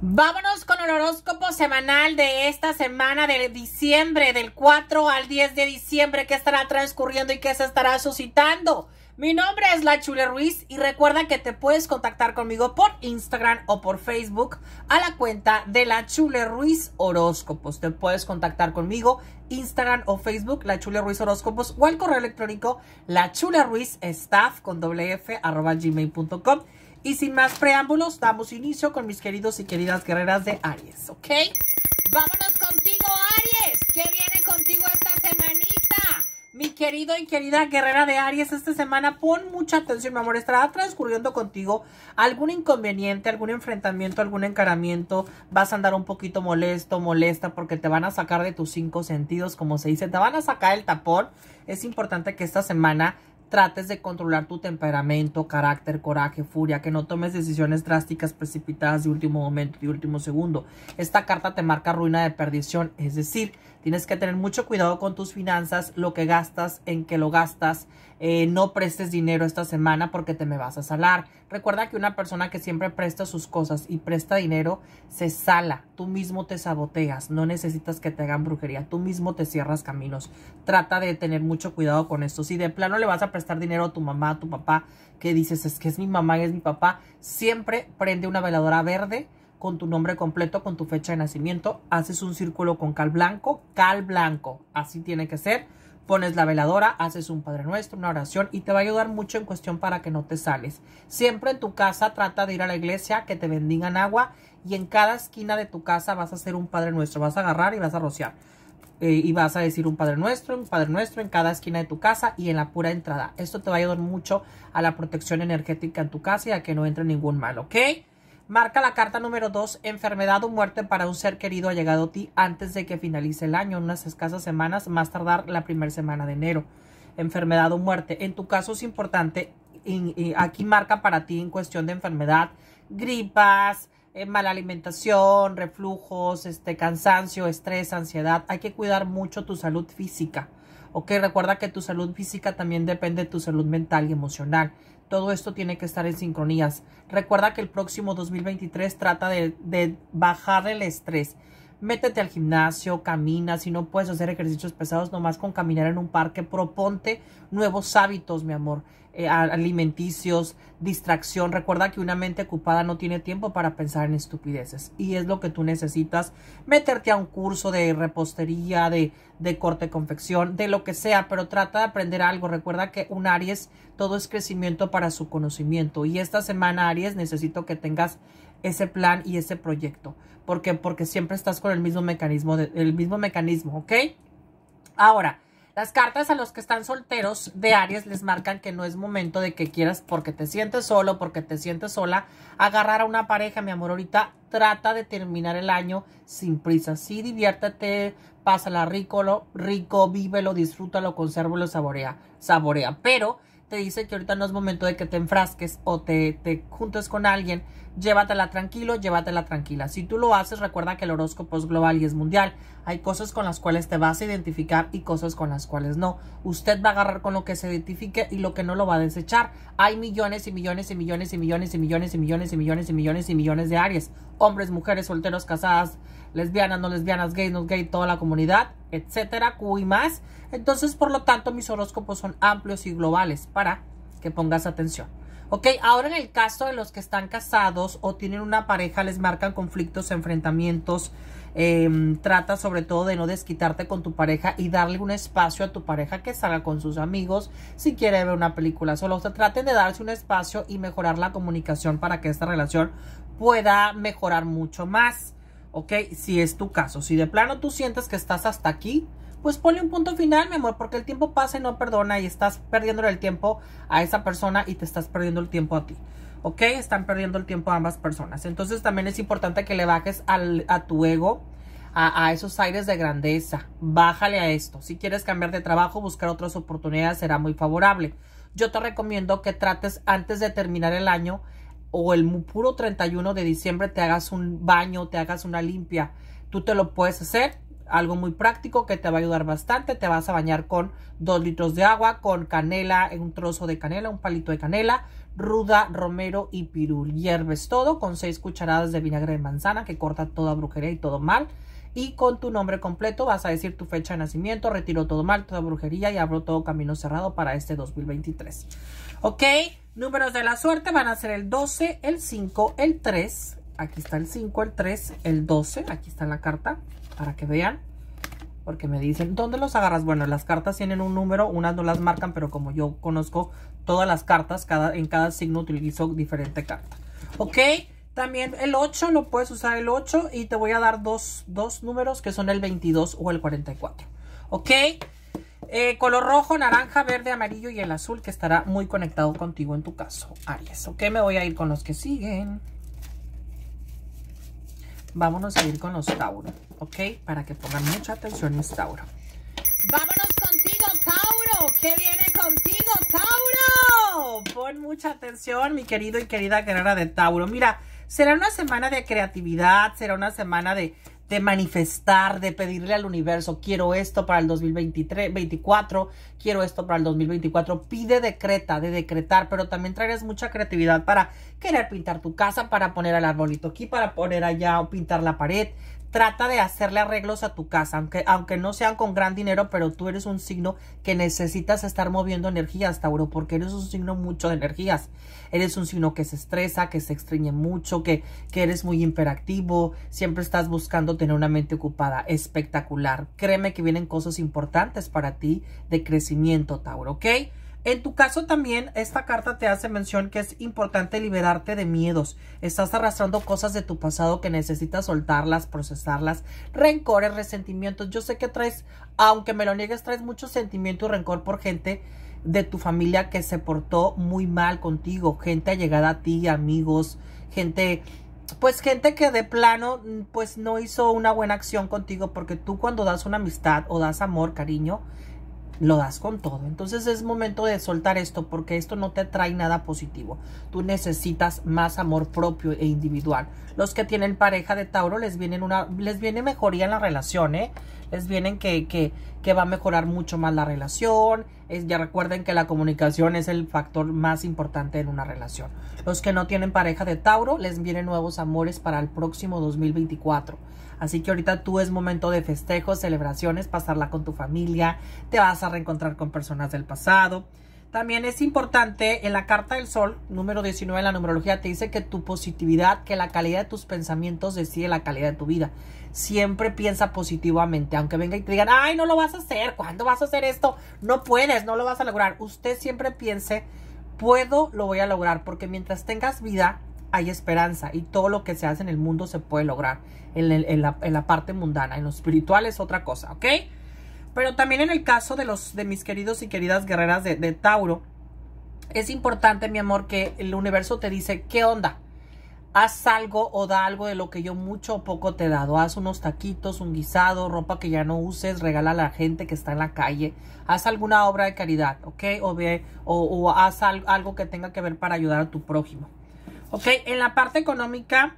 Vámonos con el horóscopo semanal de esta semana de diciembre, del 4 al 10 de diciembre, que estará transcurriendo y que se estará suscitando. Mi nombre es La Chule Ruiz y recuerda que te puedes contactar conmigo por Instagram o por Facebook a la cuenta de La Chule Ruiz Horóscopos. Te puedes contactar conmigo Instagram o Facebook La Chule Ruiz Horóscopos o al correo electrónico La Chule Ruiz Staff con doble F arroba com. Y sin más preámbulos, damos inicio con mis queridos y queridas guerreras de Aries, ¿ok? Vámonos contigo, Aries. ¿Qué viene contigo esta semanita? Mi querido y querida guerrera de Aries, esta semana pon mucha atención, mi amor. Estará transcurriendo contigo algún inconveniente, algún enfrentamiento, algún encaramiento. Vas a andar un poquito molesto, molesta, porque te van a sacar de tus cinco sentidos, como se dice. Te van a sacar el tapón. Es importante que esta semana trates de controlar tu temperamento, carácter, coraje, furia, que no tomes decisiones drásticas, precipitadas de último momento, de último segundo. Esta carta te marca ruina de perdición, es decir, Tienes que tener mucho cuidado con tus finanzas, lo que gastas, en que lo gastas. Eh, no prestes dinero esta semana porque te me vas a salar. Recuerda que una persona que siempre presta sus cosas y presta dinero se sala. Tú mismo te saboteas. No necesitas que te hagan brujería. Tú mismo te cierras caminos. Trata de tener mucho cuidado con esto. Si de plano le vas a prestar dinero a tu mamá, a tu papá, que dices es que es mi mamá y es mi papá, siempre prende una veladora verde con tu nombre completo, con tu fecha de nacimiento, haces un círculo con cal blanco, cal blanco, así tiene que ser, pones la veladora, haces un Padre Nuestro, una oración y te va a ayudar mucho en cuestión para que no te sales. Siempre en tu casa trata de ir a la iglesia, que te bendigan agua y en cada esquina de tu casa vas a hacer un Padre Nuestro, vas a agarrar y vas a rociar. Eh, y vas a decir un Padre Nuestro, un Padre Nuestro en cada esquina de tu casa y en la pura entrada. Esto te va a ayudar mucho a la protección energética en tu casa y a que no entre ningún mal, ¿ok? Marca la carta número 2, enfermedad o muerte para un ser querido ha llegado a ti antes de que finalice el año, unas escasas semanas, más tardar la primera semana de enero. Enfermedad o muerte. En tu caso es importante, aquí marca para ti en cuestión de enfermedad, gripas, eh, mala alimentación, reflujos, este, cansancio, estrés, ansiedad. Hay que cuidar mucho tu salud física. Ok, recuerda que tu salud física también depende de tu salud mental y emocional. Todo esto tiene que estar en sincronías. Recuerda que el próximo 2023 trata de, de bajar el estrés métete al gimnasio, camina, si no puedes hacer ejercicios pesados, nomás con caminar en un parque, proponte nuevos hábitos, mi amor, eh, alimenticios, distracción. Recuerda que una mente ocupada no tiene tiempo para pensar en estupideces y es lo que tú necesitas, meterte a un curso de repostería, de, de corte, confección, de lo que sea, pero trata de aprender algo. Recuerda que un Aries, todo es crecimiento para su conocimiento y esta semana Aries necesito que tengas ese plan y ese proyecto. ¿Por Porque siempre estás con el mismo mecanismo, el mismo mecanismo, ¿ok? Ahora, las cartas a los que están solteros de Aries les marcan que no es momento de que quieras, porque te sientes solo, porque te sientes sola, agarrar a una pareja, mi amor, ahorita trata de terminar el año sin prisa. Sí, diviértete, pásala rico, rico, vívelo, disfrútalo, consérvalo, saborea, saborea, pero dice que ahorita no es momento de que te enfrasques o te, te juntes con alguien, llévatela tranquilo, llévatela tranquila. Si tú lo haces, recuerda que el horóscopo es global y es mundial. Hay cosas con las cuales te vas a identificar y cosas con las cuales no. Usted va a agarrar con lo que se identifique y lo que no lo va a desechar. Hay millones y millones y millones y millones y millones y millones y millones y millones y millones de áreas. Hombres, mujeres, solteros, casadas, lesbianas, no lesbianas, gays, no gay, toda la comunidad, etcétera, Q y más. Entonces, por lo tanto, mis horóscopos son amplios y globales para que pongas atención. Ok, ahora en el caso de los que están casados o tienen una pareja, les marcan conflictos, enfrentamientos. Em, trata sobre todo de no desquitarte con tu pareja y darle un espacio a tu pareja que salga con sus amigos si quiere ver una película solo. O sea, traten de darse un espacio y mejorar la comunicación para que esta relación pueda mejorar mucho más. ¿ok? Si es tu caso, si de plano tú sientes que estás hasta aquí, pues ponle un punto final, mi amor, porque el tiempo pasa y no perdona y estás perdiendo el tiempo a esa persona y te estás perdiendo el tiempo a ti. ¿Ok? Están perdiendo el tiempo a ambas personas. Entonces también es importante que le bajes a tu ego, a, esos aires de grandeza. Bájale a esto. Si quieres cambiar de trabajo, buscar otras oportunidades será muy favorable. Yo te recomiendo que trates antes de terminar el año o el puro 31 de diciembre te hagas un baño, te hagas una limpia. Tú te lo puedes hacer, algo muy práctico que te va a ayudar bastante. Te vas a bañar con 2 litros de agua, con canela, eh, un trozo de canela, un palito de canela, ruda, romero y pirul. Hierves todo con seis cucharadas de vinagre de manzana que corta toda brujería y todo mal. Y con tu nombre completo vas a decir tu fecha de nacimiento, retiro todo mal, toda brujería y abro todo camino cerrado para este 2023. ¿Ok? Números de la suerte van a ser el 12, el 5, el 3. Aquí está el 5, el 3, el 12. Aquí está la carta para que vean. Porque me dicen, ¿dónde los agarras? Bueno, las cartas tienen un número, unas no las marcan, pero como yo conozco todas las cartas, cada, en cada signo utilizo diferente carta. ¿Ok? También el 8, lo puedes usar el 8 y te voy a dar dos números que son el 22 o el 44. ¿Ok? Eh, color rojo, naranja, verde, amarillo y el azul que estará muy conectado contigo en tu caso, Aries. Ok, me voy a ir con los que siguen. Vámonos a ir con los Tauro, ¿ok? Para que pongan mucha atención mis Tauro. ¡Vámonos contigo, Tauro! ¿Qué viene contigo, Tauro? Pon mucha atención, mi querido y querida guerrera de Tauro. Mira, será una semana de creatividad, será una semana de de manifestar, de pedirle al universo, quiero esto para el 2023, 24, quiero esto para el 2024. Pide decreta, de decretar, pero también traerás mucha creatividad para querer pintar tu casa, para poner el arbolito aquí, para poner allá o pintar la pared. Trata de hacerle arreglos a tu casa, aunque, aunque no sean con gran dinero, pero tú eres un signo que necesitas estar moviendo energías, Tauro, porque eres un signo mucho de energías eres un signo que se estresa, que se extrañe mucho, que, que eres muy imperactivo, siempre estás buscando tener una mente ocupada. Espectacular. Créeme que vienen cosas importantes para ti de crecimiento, Tauro, ¿ok? En tu caso también, esta carta te hace mención que es importante liberarte de miedos. Estás arrastrando cosas de tu pasado que necesitas soltarlas, procesarlas, rencores, resentimientos. Yo sé que traes, aunque me lo niegues, traes mucho sentimiento y rencor por gente de tu familia que se portó muy mal contigo, gente allegada a ti, amigos, gente, pues gente que de plano, pues no hizo una buena acción contigo, porque tú cuando das una amistad o das amor, cariño, lo das con todo. Entonces es momento de soltar esto, porque esto no te trae nada positivo. Tú necesitas más amor propio e individual. Los que tienen pareja de Tauro les, vienen una, les viene mejoría en la relación, ¿eh? Les vienen que, que, que va a mejorar mucho más la relación, es, ya recuerden que la comunicación es el factor más importante en una relación. Los que no tienen pareja de Tauro les vienen nuevos amores para el próximo 2024. Así que ahorita tú es momento de festejos, celebraciones, pasarla con tu familia, te vas a reencontrar con personas del pasado también es importante en la carta del sol, número 19 de la numerología, te dice que tu positividad, que la calidad de tus pensamientos decide la calidad de tu vida. Siempre piensa positivamente, aunque venga y te digan, ay, no lo vas a hacer, ¿cuándo vas a hacer esto? No puedes, no lo vas a lograr. Usted siempre piense, puedo, lo voy a lograr, porque mientras tengas vida, hay esperanza y todo lo que se hace en el mundo se puede lograr en, en la parte mundana, en lo espiritual es otra cosa, ¿ok? Pero también en el caso de, los, de mis queridos y queridas guerreras de, Tauro, es importante, mi amor, que el universo te dice, ¿qué onda? Haz algo o da algo de lo que yo mucho o poco te he dado. Haz unos taquitos, un guisado, ropa que ya no uses, regala a la gente que está en la calle. Haz alguna obra de caridad, ¿ok? O, ve, o, haz algo que tenga que ver para ayudar a tu prójimo. ¿Ok? En la parte económica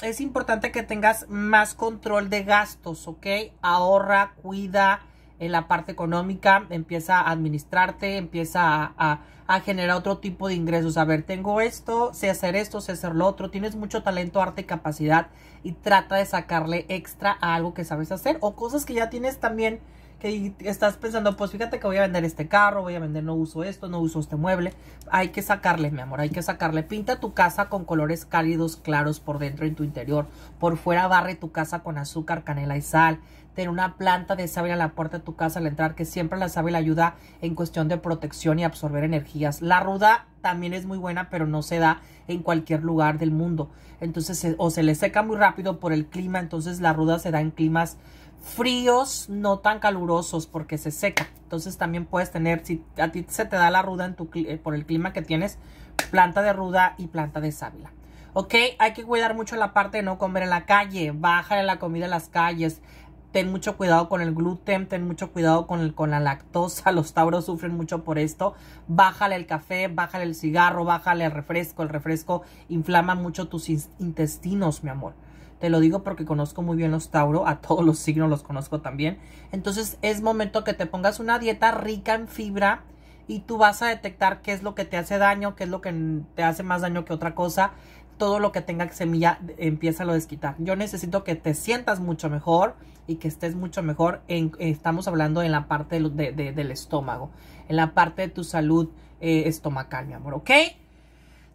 es importante que tengas más control de gastos, ¿ok? Ahorra, cuida, en la parte económica, empieza a administrarte, empieza a, generar otro tipo de ingresos. A ver, tengo esto, sé hacer esto, sé hacer lo otro, tienes mucho talento, arte y capacidad y trata de sacarle extra a algo que sabes hacer o cosas que ya tienes también que estás pensando, pues fíjate que voy a vender este carro, voy a vender, no uso esto, no uso este mueble. Hay que sacarle, mi amor, hay que sacarle. Pinta tu casa con colores cálidos, claros por dentro en tu interior. Por fuera barre tu casa con azúcar, canela y sal tener una planta de sábila en la puerta de tu casa al entrar, que siempre la sábila ayuda en cuestión de protección y absorber energías. La ruda también es muy buena, pero no se da en cualquier lugar del mundo. Entonces, o se le seca muy rápido por el clima, entonces la ruda se da en climas fríos, no tan calurosos, porque se seca. Entonces también puedes tener, si a ti se te da la ruda en tu, eh, por el clima que tienes, planta de ruda y planta de sábila. ¿ok? Hay que cuidar mucho la parte de no comer en la calle, bájale la comida en las calles, ten mucho cuidado con el gluten, ten mucho cuidado con, el, con la lactosa, los tauros sufren mucho por esto, bájale el café, bájale el cigarro, bájale el refresco, el refresco inflama mucho tus intestinos, mi amor. Te lo digo porque conozco muy bien los tauros, a todos los signos los conozco también. Entonces es momento que te pongas una dieta rica en fibra y tú vas a detectar qué es lo que te hace daño, qué es lo que te hace más daño que otra cosa todo lo que tenga semilla, empieza a lo desquitar. Yo necesito que te sientas mucho mejor y que estés mucho mejor. En, estamos hablando en la parte del estómago, en la parte de tu salud eh, estomacal, mi amor, ¿ok?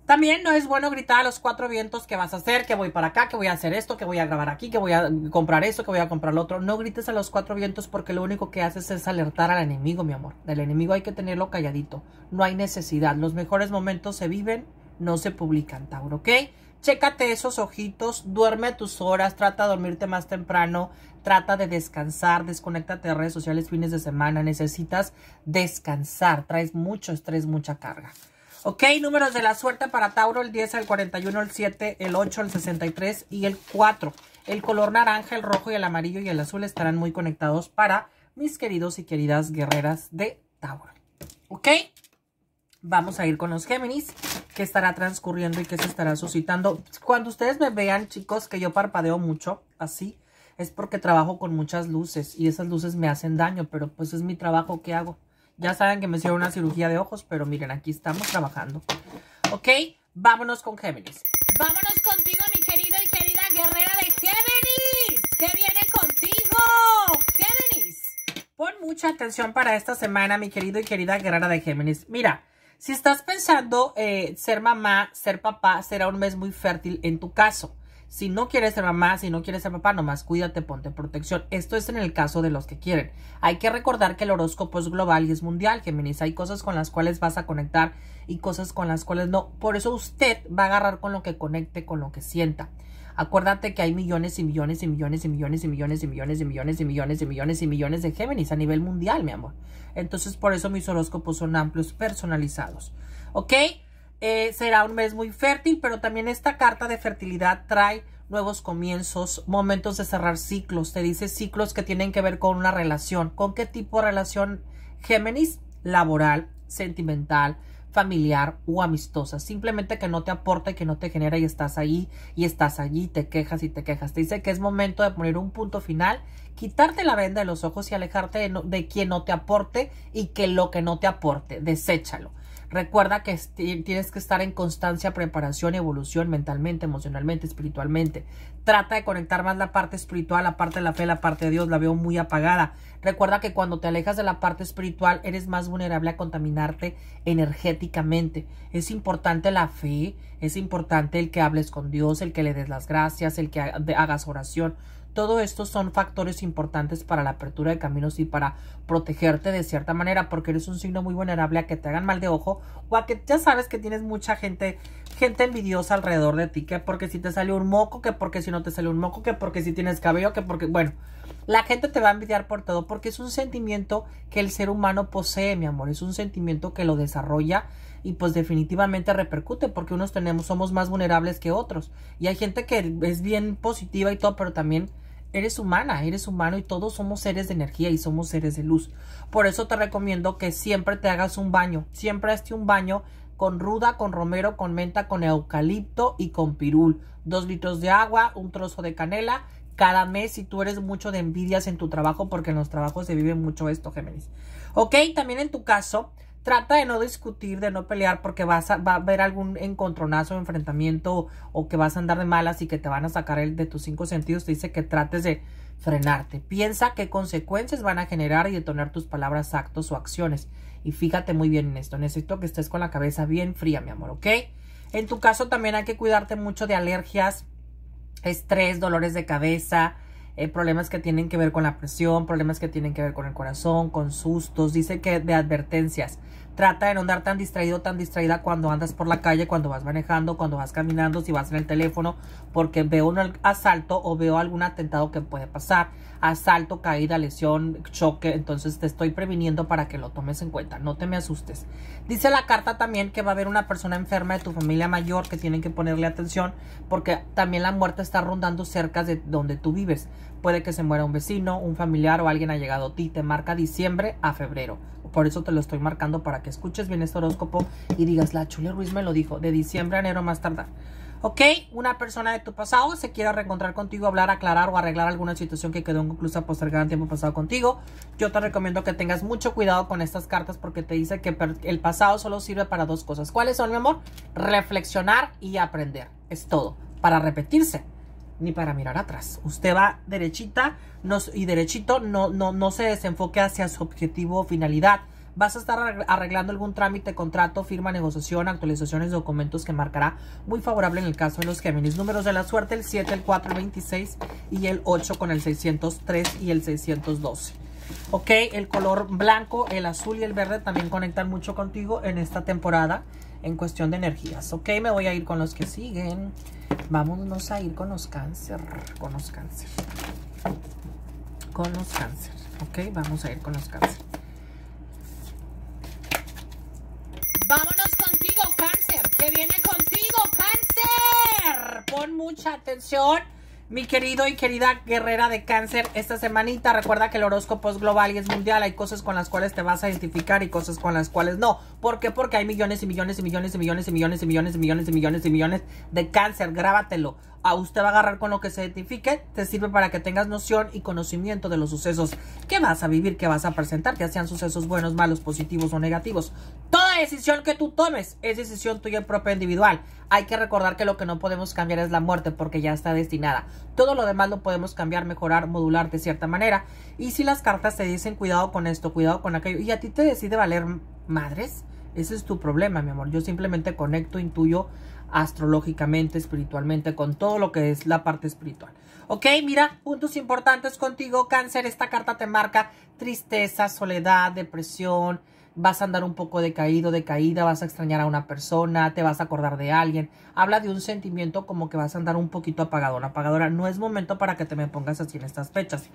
También no es bueno gritar a los cuatro vientos que vas a hacer, que voy para acá, que voy a hacer esto, que voy a grabar aquí, que voy a comprar esto, que voy a comprar lo otro. No grites a los cuatro vientos porque lo único que haces es alertar al enemigo, mi amor. Del enemigo hay que tenerlo calladito. No hay necesidad. Los mejores momentos se viven no se publican, Tauro, ¿ok? Chécate esos ojitos, duerme tus horas, trata de dormirte más temprano, trata de descansar, desconéctate de redes sociales fines de semana, necesitas descansar, traes mucho estrés, mucha carga. Ok, números de la suerte para Tauro, el 10, el 41, el 7, el 8, el 63 y el 4. El color naranja, el rojo y el amarillo y el azul estarán muy conectados para mis queridos y queridas guerreras de Tauro. ¿Ok? vamos a ir con los Géminis, que estará transcurriendo y qué se estará suscitando. Cuando ustedes me vean, chicos, que yo parpadeo mucho, así, es porque trabajo con muchas luces y esas luces me hacen daño, pero pues es mi trabajo que hago. Ya saben que me hicieron una cirugía de ojos, pero miren, aquí estamos trabajando. ¿Ok? Vámonos con Géminis. Vámonos contigo, mi querido y querida guerrera de Géminis. ¿Qué viene contigo? Géminis. Pon mucha atención para esta semana, mi querido y querida guerrera de Géminis. Mira, si estás pensando eh, ser mamá, ser papá, será un mes muy fértil en tu caso. Si no quieres ser mamá, si no quieres ser papá, nomás cuídate, ponte protección. Esto es en el caso de los que quieren. Hay que recordar que el horóscopo es global y es mundial, Géminis. Hay cosas con las cuales vas a conectar y cosas con las cuales no. Por eso usted va a agarrar con lo que conecte, con lo que sienta. Acuérdate que hay millones y millones y millones y millones y millones y millones y millones y millones y millones y millones de Géminis a nivel mundial, mi amor. Entonces, por eso mis horóscopos son amplios, personalizados. ¿Ok? Eh, será un mes muy fértil, pero también esta carta de fertilidad trae nuevos comienzos, momentos de cerrar ciclos. Te dice ciclos que tienen que ver con una relación. ¿Con qué tipo de relación, Géminis? Laboral, sentimental, familiar o amistosa, simplemente que no te aporte, y que no te genera y estás ahí y estás allí, te quejas y te quejas. Te dice que es momento de poner un punto final, quitarte la venda de los ojos y alejarte de quien no te aporte y que lo que no te aporte, deséchalo. Recuerda que tienes que estar en constancia, preparación, evolución mentalmente, emocionalmente, espiritualmente. Trata de conectar más la parte espiritual, la parte de la fe, la parte de Dios. La veo muy apagada. Recuerda que cuando te alejas de la parte espiritual eres más vulnerable a contaminarte energéticamente. Es importante la fe, es importante el que hables con Dios, el que le des las gracias, el que hagas oración. Todo esto son factores importantes para la apertura de caminos y para protegerte de cierta manera, porque eres un signo muy vulnerable a que te hagan mal de ojo o a que ya sabes que tienes mucha gente, gente envidiosa alrededor de ti, que porque si te sale un moco, que porque si no te sale un moco, que porque si tienes cabello, que porque, bueno, la gente te va a envidiar por todo, porque es un sentimiento que el ser humano posee, mi amor, es un sentimiento que lo desarrolla y pues definitivamente repercute porque unos tenemos somos más vulnerables que otros y hay gente que es bien positiva y todo pero también eres humana, eres humano y todos somos seres de energía y somos seres de luz. Por eso te recomiendo que siempre te hagas un baño, siempre hazte un baño con ruda, con romero, con menta, con eucalipto y con pirul. Dos litros de agua, un trozo de canela. Cada mes, si tú eres mucho de envidias en tu trabajo, porque en los trabajos se vive mucho esto, Géminis. Ok, también en tu caso, trata de no discutir, de no pelear, porque vas a, va a haber algún encontronazo, enfrentamiento, o que vas a andar de malas y que te van a sacar el de tus cinco sentidos. Te dice que trates de frenarte. Piensa qué consecuencias van a generar y detonar tus palabras, actos o acciones. Y fíjate muy bien en esto. Necesito que estés con la cabeza bien fría, mi amor, ¿ok? En tu caso también hay que cuidarte mucho de alergias, estrés, dolores de cabeza, eh, problemas que tienen que ver con la presión, problemas que tienen que ver con el corazón, con sustos, dice que de advertencias. Trata de no andar tan distraído, tan distraída cuando andas por la calle, cuando vas manejando, cuando vas caminando, si vas en el teléfono, porque veo un asalto o veo algún atentado que puede pasar. Asalto, caída, lesión, choque. Entonces te estoy previniendo para que lo tomes en cuenta. No te me asustes. Dice la carta también que va a haber una persona enferma de tu familia mayor que tienen que ponerle atención porque también la muerte está rondando cerca de donde tú vives. Puede que se muera un vecino, un familiar o alguien ha llegado a ti. Te marca diciembre a febrero. Por eso te lo estoy marcando para que escuches bien este horóscopo y digas, la Chule Ruiz me lo dijo, de diciembre a enero más tardar. ¿Ok? Una persona de tu pasado se quiere reencontrar contigo, hablar, aclarar o arreglar alguna situación que quedó inconclusa postergada en tiempo pasado contigo. Yo te recomiendo que tengas mucho cuidado con estas cartas porque te dice que el pasado solo sirve para dos cosas. ¿Cuáles son, mi amor? Reflexionar y aprender. Es todo. Para repetirse ni para mirar atrás. Usted va derechita y derechito, no, no, no se desenfoque hacia su objetivo o finalidad. Vas a estar arreglando algún trámite, contrato, firma, negociación, actualizaciones, documentos que marcará muy favorable en el caso de los Géminis. Números de la suerte, el 7, el 4, el 26 y el 8 con el 603 y el 612. Ok, el color blanco, el azul y el verde también conectan mucho contigo en esta temporada en cuestión de energías. Ok, me voy a ir con los que siguen. Vámonos a ir con los cáncer, con los cáncer. Con los cáncer, ¿ok? Vamos a ir con los cáncer. Vámonos contigo, cáncer, que viene contigo, cáncer. Pon mucha atención. Mi querido y querida guerrera de cáncer, esta semanita recuerda que el horóscopo es global y es mundial. Hay cosas con las cuales te vas a identificar y cosas con las cuales no. ¿Por qué? Porque hay millones y millones y millones y millones y millones y millones y millones y millones y millones de cáncer. Grábatelo a usted va a agarrar con lo que se identifique, te sirve para que tengas noción y conocimiento de los sucesos que vas a vivir, que vas a presentar, ya sean sucesos buenos, malos, positivos o negativos. Toda decisión que tú tomes es decisión tuya propia individual. Hay que recordar que lo que no podemos cambiar es la muerte porque ya está destinada. Todo lo demás lo podemos cambiar, mejorar, modular de cierta manera. Y si las cartas te dicen cuidado con esto, cuidado con aquello, y a ti te decide valer madres, ese es tu problema, mi amor. Yo simplemente conecto, intuyo, astrológicamente, espiritualmente, con todo lo que es la parte espiritual. Ok, mira, puntos importantes contigo, cáncer, esta carta te marca tristeza, soledad, depresión, vas a andar un poco decaído, decaída, vas a extrañar a una persona, te vas a acordar de alguien. Habla de un sentimiento como que vas a andar un poquito apagado una apagadora. No es momento para que te me pongas así en estas fechas.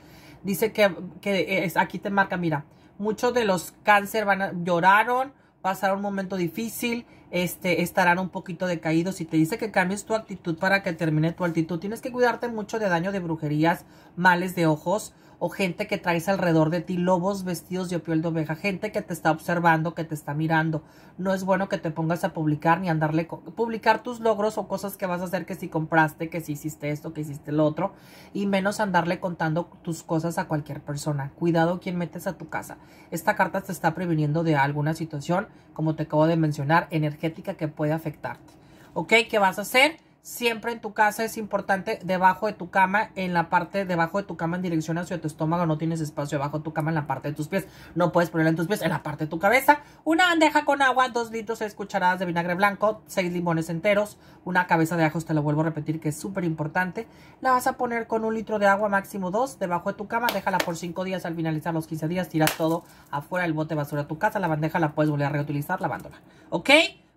Dice que, es, aquí te marca, mira, muchos de los cáncer van a, lloraron, pasaron un momento difícil, este, estarán un poquito decaídos. Si te dice que cambies tu actitud para que termine tu actitud, tienes que cuidarte mucho de daño de brujerías, males de ojos, o gente que traes alrededor de ti, lobos vestidos de piel de oveja, gente que te está observando, que te está mirando. No es bueno que te pongas a publicar ni andarle publicar tus logros o cosas que vas a hacer que si compraste, que si hiciste esto, que hiciste lo otro, y menos andarle contando tus cosas a cualquier persona. Cuidado quien metes a tu casa. Esta carta te está previniendo de alguna situación, como te acabo de mencionar, energética que puede afectarte. ¿Ok? ¿Qué vas a hacer? siempre en tu casa es importante debajo de tu cama, en la parte debajo de tu cama en dirección hacia tu estómago, no tienes espacio debajo de tu cama en la parte de tus pies, no puedes ponerla en tus pies, en la parte de tu cabeza, una bandeja con agua, dos litros, seis cucharadas de vinagre blanco, seis limones enteros, una cabeza de ajo, te lo vuelvo a repetir que es súper importante, la vas a poner con un litro de agua, máximo dos, debajo de tu cama, déjala por cinco días, al finalizar los 15 días tiras todo afuera del bote de basura a tu casa, la bandeja la puedes volver a reutilizar lavándola, ¿ok?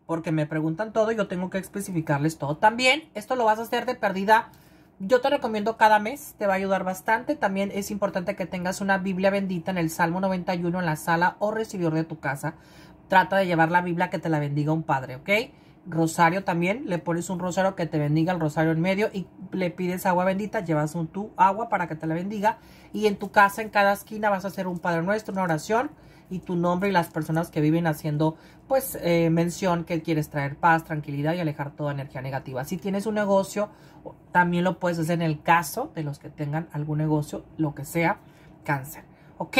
porque me preguntan todo y yo tengo que especificarles todo. También esto lo vas a hacer de perdida. Yo te recomiendo cada mes, te va a ayudar bastante. También es importante que tengas una Biblia bendita en el Salmo 91 en la sala o recibidor de tu casa. Trata de llevar la Biblia que te la bendiga un padre, ¿ok? Rosario también, le pones un rosario que te bendiga el rosario en medio y le pides agua bendita, llevas un tu agua para que te la bendiga y en tu casa en cada esquina vas a hacer un Padre Nuestro, una oración y tu nombre y las personas que viven haciendo pues eh, mención que quieres traer paz, tranquilidad y alejar toda energía negativa. Si tienes un negocio, también lo puedes hacer en el caso de los que tengan algún negocio, lo que sea, cáncer. ¿Ok?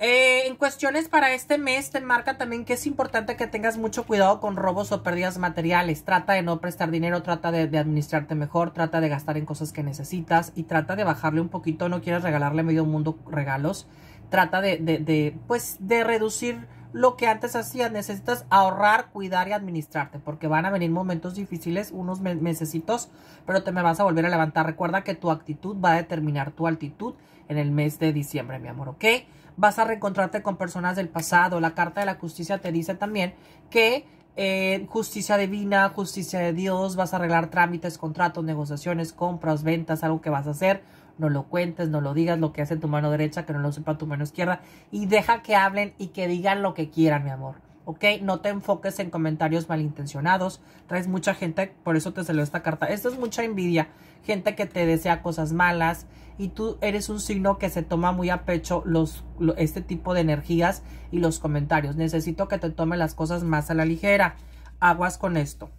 Eh, en cuestiones para este mes te marca también que es importante que tengas mucho cuidado con robos o pérdidas materiales. Trata de no prestar dinero, trata de, administrarte mejor, trata de gastar en cosas que necesitas y trata de bajarle un poquito, no quieres regalarle a medio mundo regalos. Trata de, de, de pues, de reducir lo que antes hacías. Necesitas ahorrar, cuidar y administrarte, porque van a venir momentos difíciles, unos mesecitos, pero te me vas a volver a levantar. Recuerda que tu actitud va a determinar tu altitud en el mes de diciembre, mi amor, ¿ok? Vas a reencontrarte con personas del pasado. La carta de la justicia te dice también que eh, justicia divina, justicia de Dios, vas a arreglar trámites, contratos, negociaciones, compras, ventas, algo que vas a hacer no lo cuentes, no lo digas, lo que hace tu mano derecha, que no lo sepa tu mano izquierda, y deja que hablen y que digan lo que quieran, mi amor. ¿ok? No te enfoques en comentarios malintencionados. Traes mucha gente, por eso te salió esta carta. Esto es mucha envidia, gente que te desea cosas malas y tú eres un signo que se toma muy a pecho los, este tipo de energías y los comentarios. Necesito que te tome las cosas más a la ligera. Aguas con esto.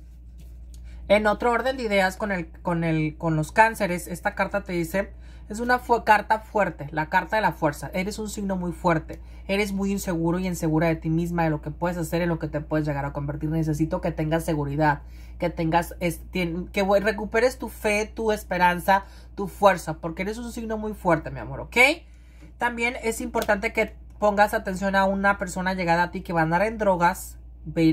En otro orden de ideas con, el, con, el, con los cánceres, esta carta te dice es una carta fuerte, la carta de la fuerza. Eres un signo muy fuerte. Eres muy inseguro y insegura de ti misma, de lo que puedes hacer y lo que te puedes llegar a convertir. Necesito que tengas seguridad, que tengas, que recuperes tu fe, tu esperanza, tu fuerza, porque eres un signo muy fuerte, mi amor, ¿ok? También es importante que pongas atención a una persona llegada a ti que va a andar en drogas,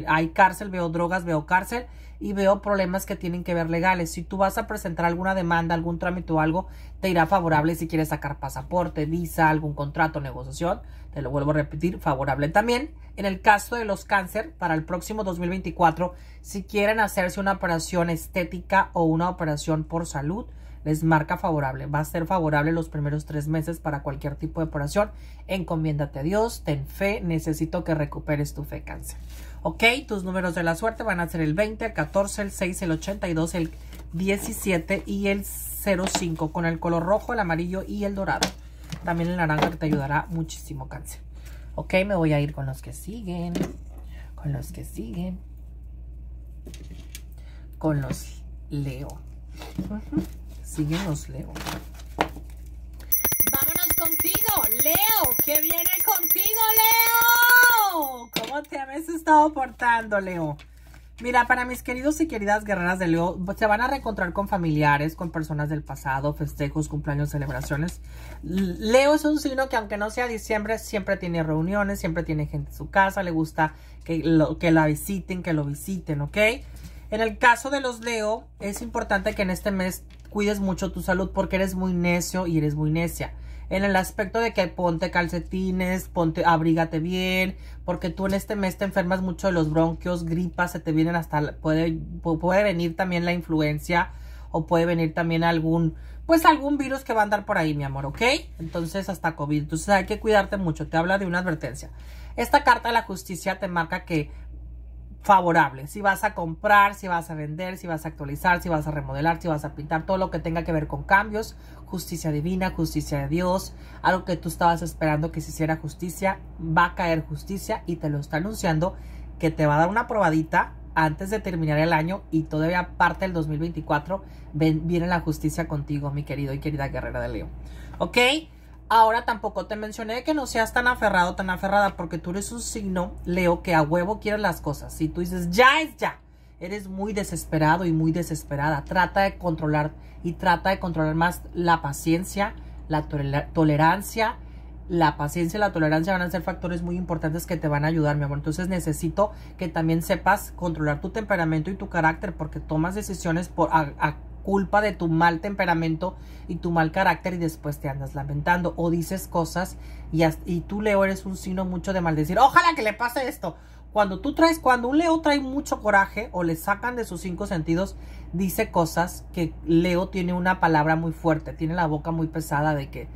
hay cárcel, veo drogas, veo cárcel y veo problemas que tienen que ver legales. Si tú vas a presentar alguna demanda, algún trámite o algo, te irá favorable si quieres sacar pasaporte, visa, algún contrato, negociación. Te lo vuelvo a repetir, favorable también. En el caso de los cáncer, para el próximo 2024, si quieren hacerse una operación estética o una operación por salud, les marca favorable. Va a ser favorable los primeros tres meses para cualquier tipo de operación. Encomiéndate a Dios, ten fe, necesito que recuperes tu fe cáncer. ¿Ok? Tus números de la suerte van a ser el 20, el 14, el 6, el 82, el 17 y el 05 con el color rojo, el amarillo y el dorado. También el naranja que te ayudará muchísimo, cáncer. Ok, me voy a ir con los que siguen, con los que siguen, con los Leo. Siguen los Leo. Vámonos contigo, Leo, que viene contigo, Leo. ¿cómo te habéis estado portando, Leo? Mira, para mis queridos y queridas guerreras de Leo, pues, se van a reencontrar con familiares, con personas del pasado, festejos, cumpleaños, celebraciones. Leo es un signo que aunque no sea diciembre, siempre tiene reuniones, siempre tiene gente en su casa, le gusta que, lo, que la visiten, que lo visiten, ¿ok? En el caso de los Leo, es importante que en este mes cuides mucho tu salud porque eres muy necio y eres muy necia en el aspecto de que ponte calcetines, ponte, abrígate bien, porque tú en este mes te enfermas mucho de los bronquios, gripas, se te vienen hasta, puede, puede venir también la influencia o puede venir también algún, pues algún virus que va a andar por ahí, mi amor, ¿ok? Entonces hasta COVID, entonces hay que cuidarte mucho, te habla de una advertencia. Esta carta de la justicia te marca que favorable. Si vas a comprar, si vas a vender, si vas a actualizar, si vas a remodelar, si vas a pintar, todo lo que tenga que ver con cambios, justicia divina, justicia de Dios, algo que tú estabas esperando que se hiciera justicia, va a caer justicia y te lo está anunciando que te va a dar una probadita antes de terminar el año y todavía parte del 2024 viene la justicia contigo, mi querido y querida guerrera de Leo. ¿Ok? Ahora tampoco te mencioné que no seas tan aferrado, tan aferrada, porque tú eres un signo, Leo, que a huevo quieres las cosas. Si tú dices, ya es ya, eres muy desesperado y muy desesperada. Trata de controlar y trata de controlar más la paciencia, la tolerancia. La paciencia y la tolerancia van a ser factores muy importantes que te van a ayudar, mi amor. Entonces necesito que también sepas controlar tu temperamento y tu carácter porque tomas decisiones por, culpa de tu mal temperamento y tu mal carácter y después te andas lamentando o dices cosas y, y tú Leo eres un signo mucho de maldecir. Ojalá que le pase esto. Cuando tú traes, cuando un Leo trae mucho coraje o le sacan de sus cinco sentidos, dice cosas que Leo tiene una palabra muy fuerte, tiene la boca muy pesada de que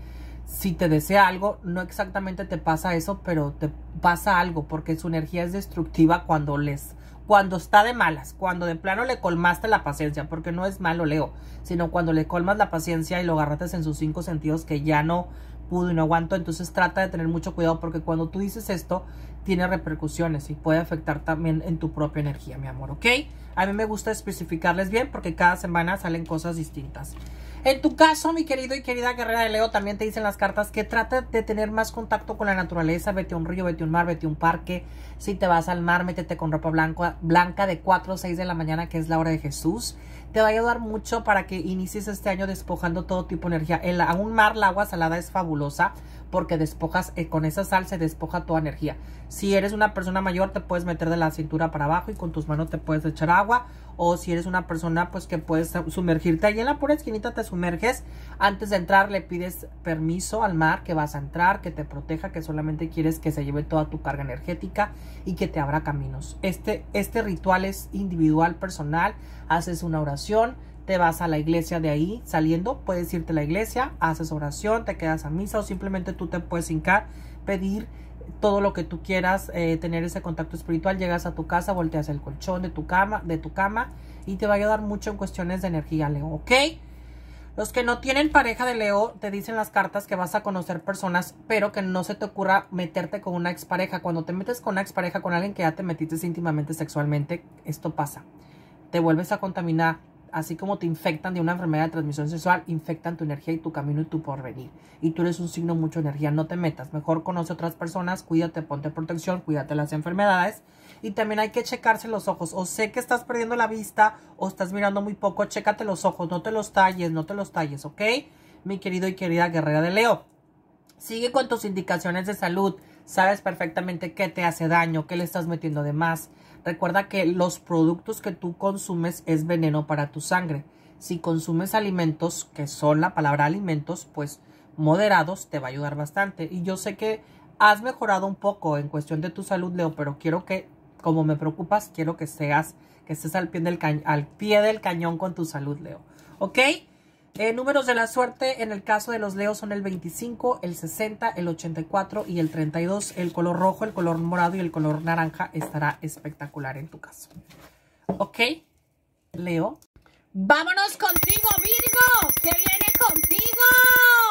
si te desea algo, no exactamente te pasa eso, pero te pasa algo porque su energía es destructiva cuando les cuando está de malas, cuando de plano le colmaste la paciencia, porque no es malo, Leo, sino cuando le colmas la paciencia y lo agarrates en sus cinco sentidos que ya no pudo y no aguanto, entonces trata de tener mucho cuidado porque cuando tú dices esto tiene repercusiones y puede afectar también en tu propia energía, mi amor, ¿ok? A mí me gusta especificarles bien porque cada semana salen cosas distintas. En tu caso, mi querido y querida guerrera de Leo, también te dicen las cartas que trata de tener más contacto con la naturaleza. Vete a un río, vete a un mar, vete a un parque. Si te vas al mar, métete con ropa blanca, blanca de 4 o 6 de la mañana, que es la hora de Jesús. Te va a ayudar mucho para que inicies este año despojando todo tipo de energía. En a un mar, la agua salada es fabulosa porque despojas, eh, con esa sal se despoja toda energía. Si eres una persona mayor, te puedes meter de la cintura para abajo y con tus manos te puedes echar agua. O si eres una persona, pues que puedes sumergirte ahí en la pura esquinita, te sumerges. Antes de entrar, le pides permiso al mar que vas a entrar, que te proteja, que solamente quieres que se lleve toda tu carga energética y que te abra caminos. Este, este ritual es individual, personal. Haces una oración te vas a la iglesia de ahí saliendo, puedes irte a la iglesia, haces oración, te quedas a misa o simplemente tú te puedes hincar, pedir todo lo que tú quieras, eh, tener ese contacto espiritual, llegas a tu casa, volteas el colchón de tu cama, de tu cama y te va a ayudar mucho en cuestiones de energía, Leo, ¿ok? Los que no tienen pareja de Leo, te dicen las cartas que vas a conocer personas, pero que no se te ocurra meterte con una expareja. Cuando te metes con una expareja, con alguien que ya te metiste íntimamente sexualmente, esto pasa. Te vuelves a contaminar, así como te infectan de una enfermedad de transmisión sexual, infectan tu energía y tu camino y tu porvenir. Y tú eres un signo mucho energía, no te metas. Mejor conoce otras personas, cuídate, ponte protección, cuídate las enfermedades. Y también hay que checarse los ojos. O sé que estás perdiendo la vista o estás mirando muy poco, chécate los ojos, no te los talles, no te los talles, ¿ok? Mi querido y querida guerrera de Leo. Sigue con tus indicaciones de salud. Sabes perfectamente qué te hace daño, qué le estás metiendo de más Recuerda que los productos que tú consumes es veneno para tu sangre. Si consumes alimentos, que son la palabra alimentos, pues moderados te va a ayudar bastante. Y yo sé que has mejorado un poco en cuestión de tu salud, Leo, pero quiero que, como me preocupas, quiero que seas, que estés al pie del, al pie del cañón con tu salud, Leo. ¿Ok? Eh, números de la suerte en el caso de los leos son el 25, el 60, el 84 y el 32. El color rojo, el color morado y el color naranja estará espectacular en tu caso. ¿Ok? Leo. ¡Vámonos contigo, Virgo! ¡Que viene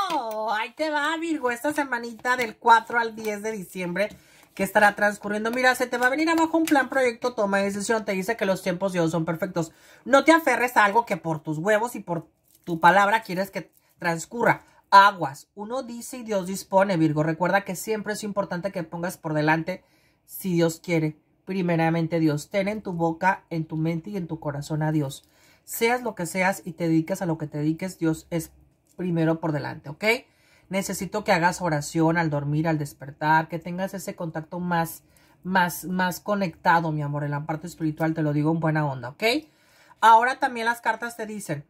contigo! Ahí te va, Virgo, esta semanita del 4 al 10 de diciembre que estará transcurriendo. Mira, se te va a venir abajo un plan, proyecto, toma decisión. Te dice que los tiempos de Dios son perfectos. No te aferres a algo que por tus huevos y por tu palabra quieres que transcurra. Aguas. Uno dice y Dios dispone, Virgo. Recuerda que siempre es importante que pongas por delante, si Dios quiere, primeramente Dios. Ten en tu boca, en tu mente y en tu corazón a Dios. Seas lo que seas y te dediques a lo que te dediques, Dios es primero por delante, ¿ok? Necesito que hagas oración al dormir, al despertar, que tengas ese contacto más, más, más conectado, mi amor, en la parte espiritual, te lo digo en buena onda, ¿ok? Ahora también las cartas te dicen,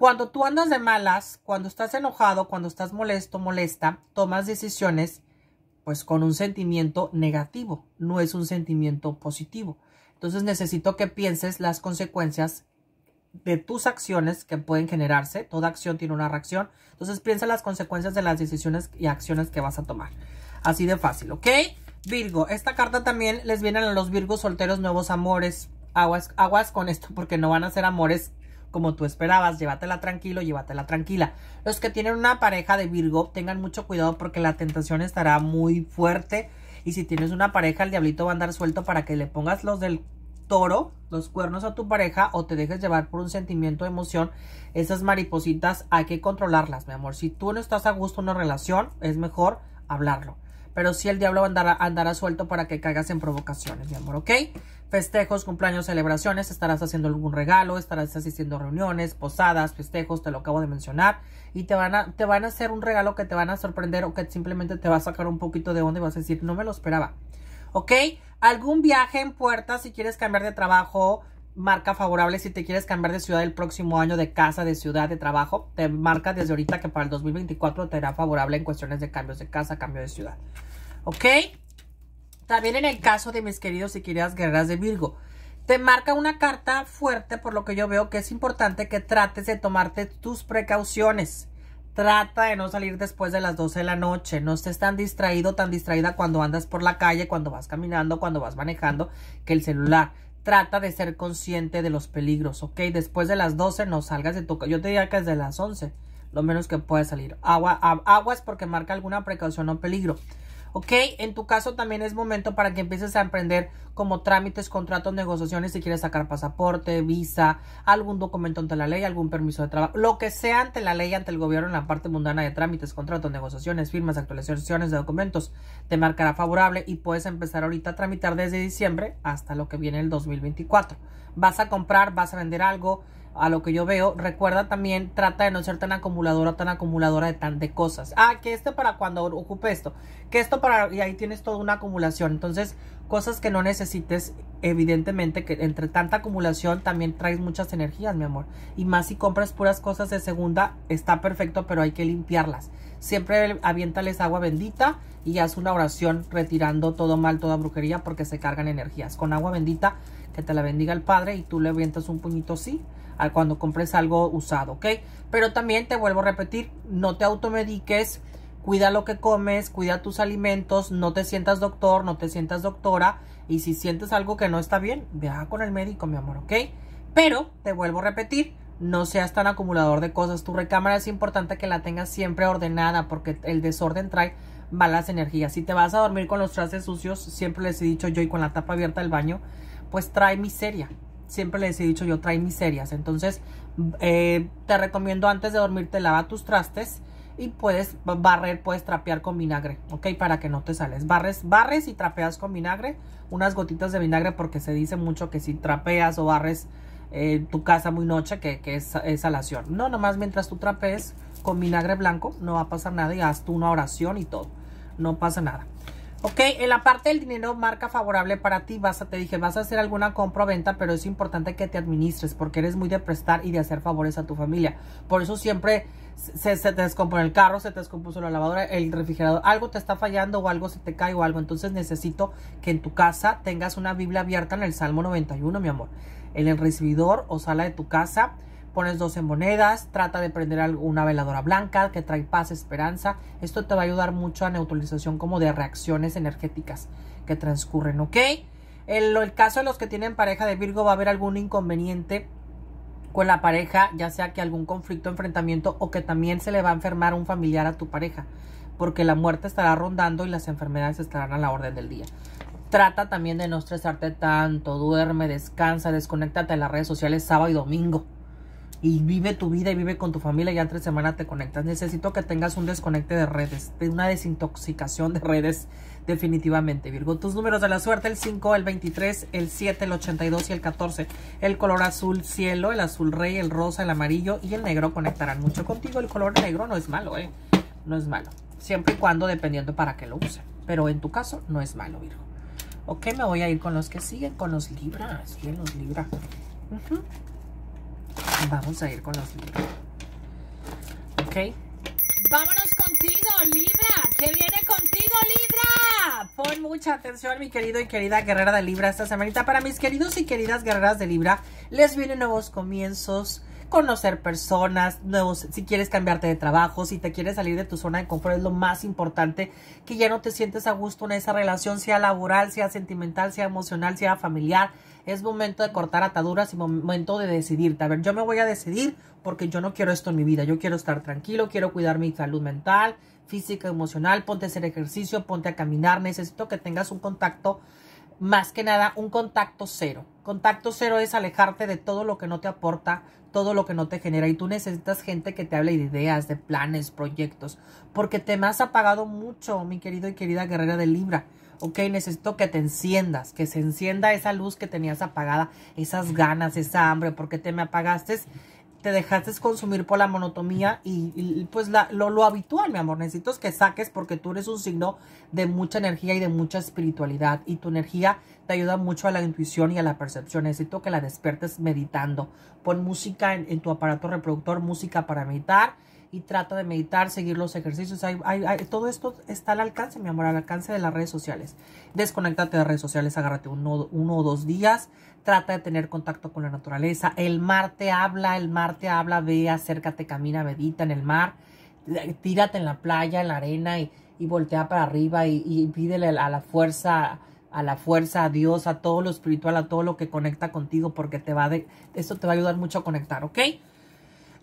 cuando tú andas de malas, cuando estás enojado, cuando estás molesto, molesta, tomas decisiones pues con un sentimiento negativo, no es un sentimiento positivo. Entonces necesito que pienses las consecuencias de tus acciones que pueden generarse. Toda acción tiene una reacción. Entonces piensa las consecuencias de las decisiones y acciones que vas a tomar. Así de fácil, ¿ok? Virgo, esta carta también les viene a los Virgos solteros nuevos amores. Aguas, aguas con esto porque no van a ser amores como tú esperabas, llévatela tranquilo, llévatela tranquila. Los que tienen una pareja de Virgo, tengan mucho cuidado porque la tentación estará muy fuerte. Y si tienes una pareja, el diablito va a andar suelto para que le pongas los del toro, los cuernos a tu pareja o te dejes llevar por un sentimiento de emoción. Esas maripositas hay que controlarlas, mi amor. Si tú no estás a gusto en una relación, es mejor hablarlo. Pero si sí el diablo andar andará suelto para que caigas en provocaciones, mi amor, ¿ok? festejos, cumpleaños, celebraciones, estarás haciendo algún regalo, estarás asistiendo a reuniones, posadas, festejos, te lo acabo de mencionar, y te van a, te van a hacer un regalo que te van a sorprender o que simplemente te va a sacar un poquito de onda y vas a decir, no me lo esperaba. ¿Ok? Algún viaje en puerta si quieres cambiar de trabajo, marca favorable si te quieres cambiar de ciudad el próximo año, de casa, de ciudad, de trabajo. Te marca desde ahorita que para el 2024 te será favorable en cuestiones de cambios de casa, cambio de ciudad. ¿Ok? También en el caso de mis queridos y queridas guerreras de Virgo, te marca una carta fuerte, por lo que yo veo que es importante que trates de tomarte tus precauciones. Trata de no salir después de las 12 de la noche. No estés tan distraído, tan distraída cuando andas por la calle, cuando vas caminando, cuando vas manejando, que el celular. Trata de ser consciente de los peligros, ¿ok? Después de las 12 no salgas de tu... Yo te diría que es de las 11, lo menos que puedas salir. Agua, es porque marca alguna precaución o peligro. ¿ok? En tu caso también es momento para que empieces a emprender como trámites, contratos, negociaciones, si quieres sacar pasaporte, visa, algún documento ante la ley, algún permiso de trabajo, lo que sea ante la ley, ante el gobierno en la parte mundana de trámites, contratos, negociaciones, firmas, actualizaciones de documentos, te marcará favorable y puedes empezar ahorita a tramitar desde diciembre hasta lo que viene el 2024. Vas a comprar, vas a vender algo, a lo que yo veo. Recuerda también, trata de no ser tan acumuladora, tan acumuladora de, tan, de cosas. Ah, que este para cuando ocupe esto, que esto para, y ahí tienes toda una acumulación. Entonces, cosas que no necesites, evidentemente que entre tanta acumulación también traes muchas energías, mi amor. Y más si compras puras cosas de segunda, está perfecto, pero hay que limpiarlas. Siempre aviéntales agua bendita y haz una oración retirando todo mal, toda brujería, porque se cargan energías. Con agua bendita, que te la bendiga el Padre y tú le avientas un puñito sí cuando compres algo usado, ¿ok? Pero también te vuelvo a repetir, no te automediques, cuida lo que comes, cuida tus alimentos, no te sientas doctor, no te sientas doctora y si sientes algo que no está bien, vea con el médico, mi amor, ¿ok? Pero, te vuelvo a repetir, no seas tan acumulador de cosas. Tu recámara es importante que la tengas siempre ordenada porque el desorden trae malas energías. Si te vas a dormir con los trastes sucios, siempre les he dicho yo y con la tapa abierta del baño, pues trae miseria, siempre les he dicho yo, trae miserias. Entonces, eh, te recomiendo antes de dormirte lava tus trastes y puedes barrer, puedes trapear con vinagre, ¿ok? Para que no te sales. Barres, barres y trapeas con vinagre, unas gotitas de vinagre porque se dice mucho que si trapeas o barres eh, tu casa muy noche, que, que es, salación. No, nomás mientras tú trapees con vinagre blanco no va a pasar nada y haz tú una oración y todo. No pasa nada. Ok, en la parte del dinero marca favorable para ti, vas a, te dije, vas a hacer alguna compra o venta, pero es importante que te administres porque eres muy de prestar y de hacer favores a tu familia. Por eso siempre se, se te descompone el carro, se te descompuso la lavadora, el refrigerador, algo te está fallando o algo se te cae o algo. Entonces necesito que en tu casa tengas una Biblia abierta en el Salmo 91, mi amor. En el recibidor o sala de tu casa pones en monedas, trata de prender una veladora blanca que trae paz, esperanza. Esto te va a ayudar mucho a neutralización como de reacciones energéticas que transcurren, ¿ok? En el caso de los que tienen pareja de Virgo va a haber algún inconveniente con la pareja, ya sea que algún conflicto, enfrentamiento o que también se le va a enfermar un familiar a tu pareja, porque la muerte estará rondando y las enfermedades estarán a la orden del día. Trata también de no estresarte tanto, duerme, descansa, desconéctate de las redes sociales sábado y domingo y vive tu vida y vive con tu familia y entre semanas te conectas. Necesito que tengas un desconecte de redes, de una desintoxicación de redes definitivamente, Virgo. Tus números de la suerte, el 5, el 23, el 7, el 82 y el 14. El color azul cielo, el azul rey, el rosa, el amarillo y el negro conectarán mucho contigo. El color negro no es malo, ¿eh? No es malo. Siempre y cuando dependiendo para qué lo use Pero en tu caso no es malo, Virgo. Ok, me voy a ir con los que siguen, con los libras. y los libras. Vamos a ir con los libros. ¿Ok? Vámonos contigo, Libra. ¡Que viene contigo, Libra? Pon mucha atención, mi querido y querida guerrera de Libra, esta semanita. Para mis queridos y queridas guerreras de Libra, les vienen nuevos comienzos conocer personas, nuevos, si quieres cambiarte de trabajo, si te quieres salir de tu zona de confort, es lo más importante, que ya no te sientes a gusto en esa relación, sea laboral, sea sentimental, sea emocional, sea familiar, es momento de cortar ataduras y momento de decidirte. A ver, yo me voy a decidir porque yo no quiero esto en mi vida. Yo quiero estar tranquilo, quiero cuidar mi salud mental, física, emocional. Ponte a hacer ejercicio, ponte a caminar. Necesito que tengas un contacto, más que nada, un contacto cero. Contacto cero es alejarte de todo lo que no te aporta, todo lo que no te genera. Y tú necesitas gente que te hable de ideas, de planes, proyectos. Porque te me has apagado mucho, mi querido y querida guerrera de Libra. ¿ok? Necesito que te enciendas, que se encienda esa luz que tenías apagada, esas ganas, esa hambre, porque te me apagaste, te dejaste consumir por la monotomía y, pues la, lo, habitual, mi amor, necesito que saques porque tú eres un signo de mucha energía y de mucha espiritualidad y tu energía te ayuda mucho a la intuición y a la percepción. Necesito que la despiertes meditando. Pon música en tu aparato reproductor, música para meditar y trata de meditar, seguir los ejercicios. Hay, hay, todo esto está al alcance, mi amor, al alcance de las redes sociales. Desconéctate de las redes sociales, agárrate uno, uno o dos días. Trata de tener contacto con la naturaleza. El mar te habla, el mar te habla, ve, acércate, camina, medita en el mar. Tírate en la playa, en la arena y, voltea para arriba y, y pídele a la fuerza a la fuerza, a Dios, a todo lo espiritual, a todo lo que conecta contigo, porque te va de, esto te va a ayudar mucho a conectar, ¿ok?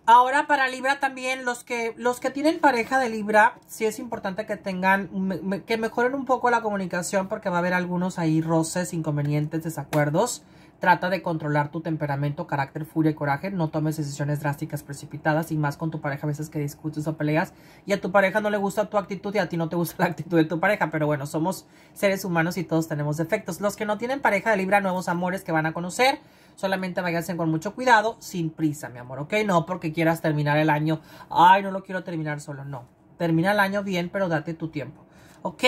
Ahora para Libra también, los que, los que tienen pareja de Libra, sí es importante que tengan, que mejoren un poco la comunicación porque va a haber algunos ahí roces, inconvenientes, desacuerdos. Trata de controlar tu temperamento, carácter, furia y coraje. No tomes decisiones drásticas, precipitadas y más con tu pareja a veces que discutes o peleas. Y a tu pareja no le gusta tu actitud y a ti no te gusta la actitud de tu pareja. Pero bueno, somos seres humanos y todos tenemos defectos. Los que no tienen pareja de Libra, nuevos amores que van a conocer Solamente váyanse con mucho cuidado, sin prisa, mi amor, ¿ok? No porque quieras terminar el año. Ay, no lo quiero terminar solo, no. Termina el año bien, pero date tu tiempo, ¿ok?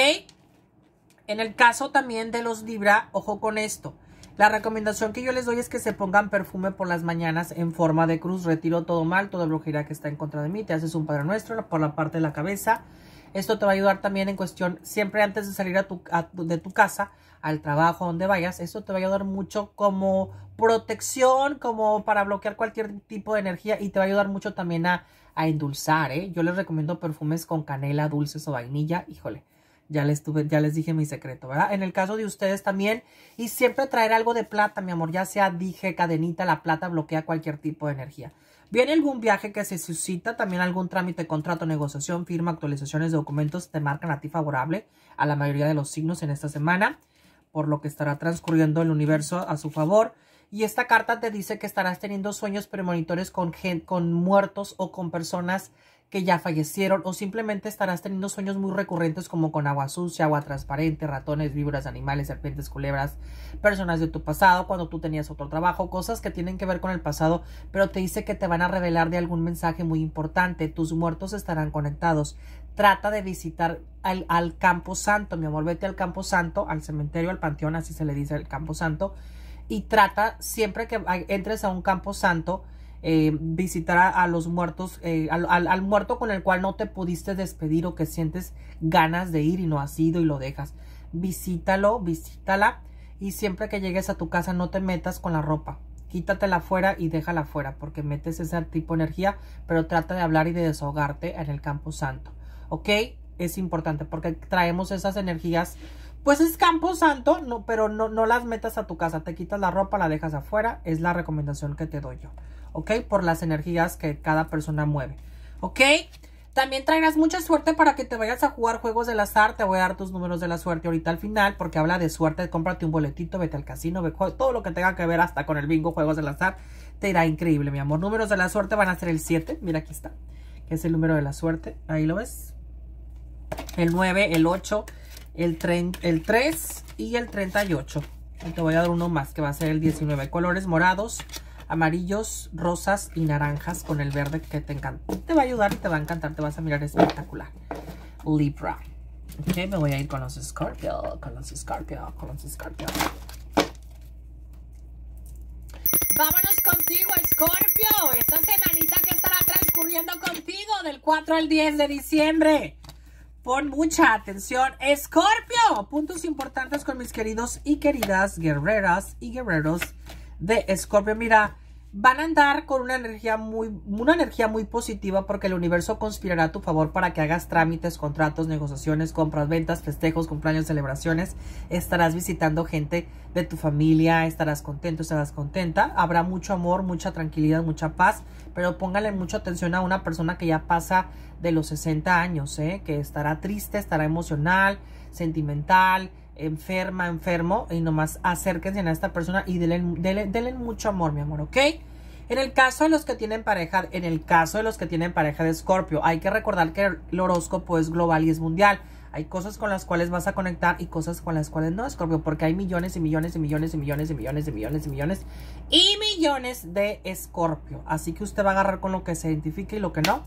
En el caso también de los Libra, ojo con esto. La recomendación que yo les doy es que se pongan perfume por las mañanas en forma de cruz. Retiro todo mal, toda brujería que está en contra de mí. Te haces un Padre Nuestro por la parte de la cabeza. Esto te va a ayudar también en cuestión, siempre antes de salir a tu, de tu casa, al trabajo, donde vayas, esto te va a ayudar mucho como protección, como para bloquear cualquier tipo de energía y te va a ayudar mucho también a, a endulzar, ¿eh? Yo les recomiendo perfumes con canela, dulces o vainilla, híjole. Ya les, tuve, ya les dije mi secreto, ¿verdad? En el caso de ustedes también. Y siempre traer algo de plata, mi amor. Ya sea dije, cadenita, la plata bloquea cualquier tipo de energía. ¿Viene algún viaje que se suscita? ¿También algún trámite, contrato, negociación, firma, actualizaciones de documentos te marcan a ti favorable a la mayoría de los signos en esta semana? Por lo que estará transcurriendo el universo a su favor. Y esta carta te dice que estarás teniendo sueños premonitores con, con muertos o con personas que ya fallecieron o simplemente estarás teniendo sueños muy recurrentes como con agua sucia, agua transparente, ratones, víboras, animales, serpientes, culebras, personas de tu pasado, cuando tú tenías otro trabajo, cosas que tienen que ver con el pasado, pero te dice que te van a revelar de algún mensaje muy importante, tus muertos estarán conectados. Trata de visitar al, al Campo Santo, mi amor, vete al Campo Santo, al cementerio, al panteón, así se le dice el Campo Santo, y trata siempre que entres a un Campo Santo, eh, visitar a, los muertos, eh, al, muerto con el cual no te pudiste despedir o que sientes ganas de ir y no has ido y lo dejas. Visítalo, visítala y siempre que llegues a tu casa no te metas con la ropa. Quítatela afuera y déjala fuera porque metes ese tipo de energía, pero trata de hablar y de desahogarte en el campo santo. ¿Ok? Es importante porque traemos esas energías pues es campo santo, pero no, no las metas a tu casa, te quitas la ropa, la dejas afuera, es la recomendación que te doy yo. ¿ok? Por las energías que cada persona mueve, ¿ok? También traerás mucha suerte para que te vayas a jugar juegos del azar. Te voy a dar tus números de la suerte ahorita al final porque habla de suerte. Cómprate un boletito, vete al casino, ve todo lo que tenga que ver hasta con el bingo, juegos del azar. Te irá increíble, mi amor. Números de la suerte van a ser el 7. Mira, aquí está. Que es el número de la suerte. Ahí lo ves. El 9, el 8, el, el 3 y el 38. Y te voy a dar uno más que va a ser el 19. Colores morados amarillos, rosas y naranjas con el verde que te Te va a ayudar y te va a encantar, te vas a mirar espectacular. Libra. Ok, me voy a ir con los Scorpio, con los Scorpio, con los Scorpio. Vámonos contigo, escorpio Esta semanita que estará transcurriendo contigo del 4 al 10 de diciembre. Pon mucha atención, escorpio Puntos importantes con mis queridos y queridas guerreras y guerreros de Escorpio. Mira, van a andar con una energía muy, una energía muy positiva porque el universo conspirará a tu favor para que hagas trámites, contratos, negociaciones, compras, ventas, festejos, cumpleaños, celebraciones. Estarás visitando gente de tu familia, estarás contento, estarás contenta. Habrá mucho amor, mucha tranquilidad, mucha paz, pero póngale mucha atención a una persona que ya pasa de los 60 años, ¿eh? que estará triste, estará emocional, sentimental, enferma, enfermo, y nomás acérquense a esta persona y denle, mucho amor, mi amor, ¿ok? En el caso de los que tienen pareja, en el caso de los que tienen pareja de Escorpio, hay que recordar que el horóscopo es global y es mundial. Hay cosas con las cuales vas a conectar y cosas con las cuales no, Escorpio, porque hay millones y millones y millones y millones y millones y millones y millones y millones de Escorpio. Así que usted va a agarrar con lo que se identifique y lo que no,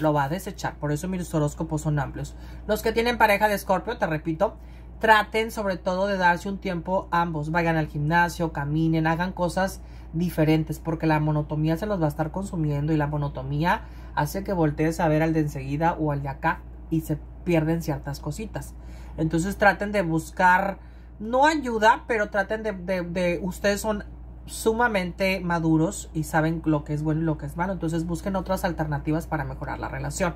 lo va a desechar. Por eso mis horóscopos son amplios. Los que tienen pareja de Escorpio, te repito, traten sobre todo de darse un tiempo ambos. Vayan al gimnasio, caminen, hagan cosas diferentes porque la monotomía se los va a estar consumiendo y la monotomía hace que voltees a ver al de enseguida o al de acá y se pierden ciertas cositas. Entonces traten de buscar, no ayuda, pero traten de, de, de ustedes son sumamente maduros y saben lo que es bueno y lo que es malo. Entonces busquen otras alternativas para mejorar la relación.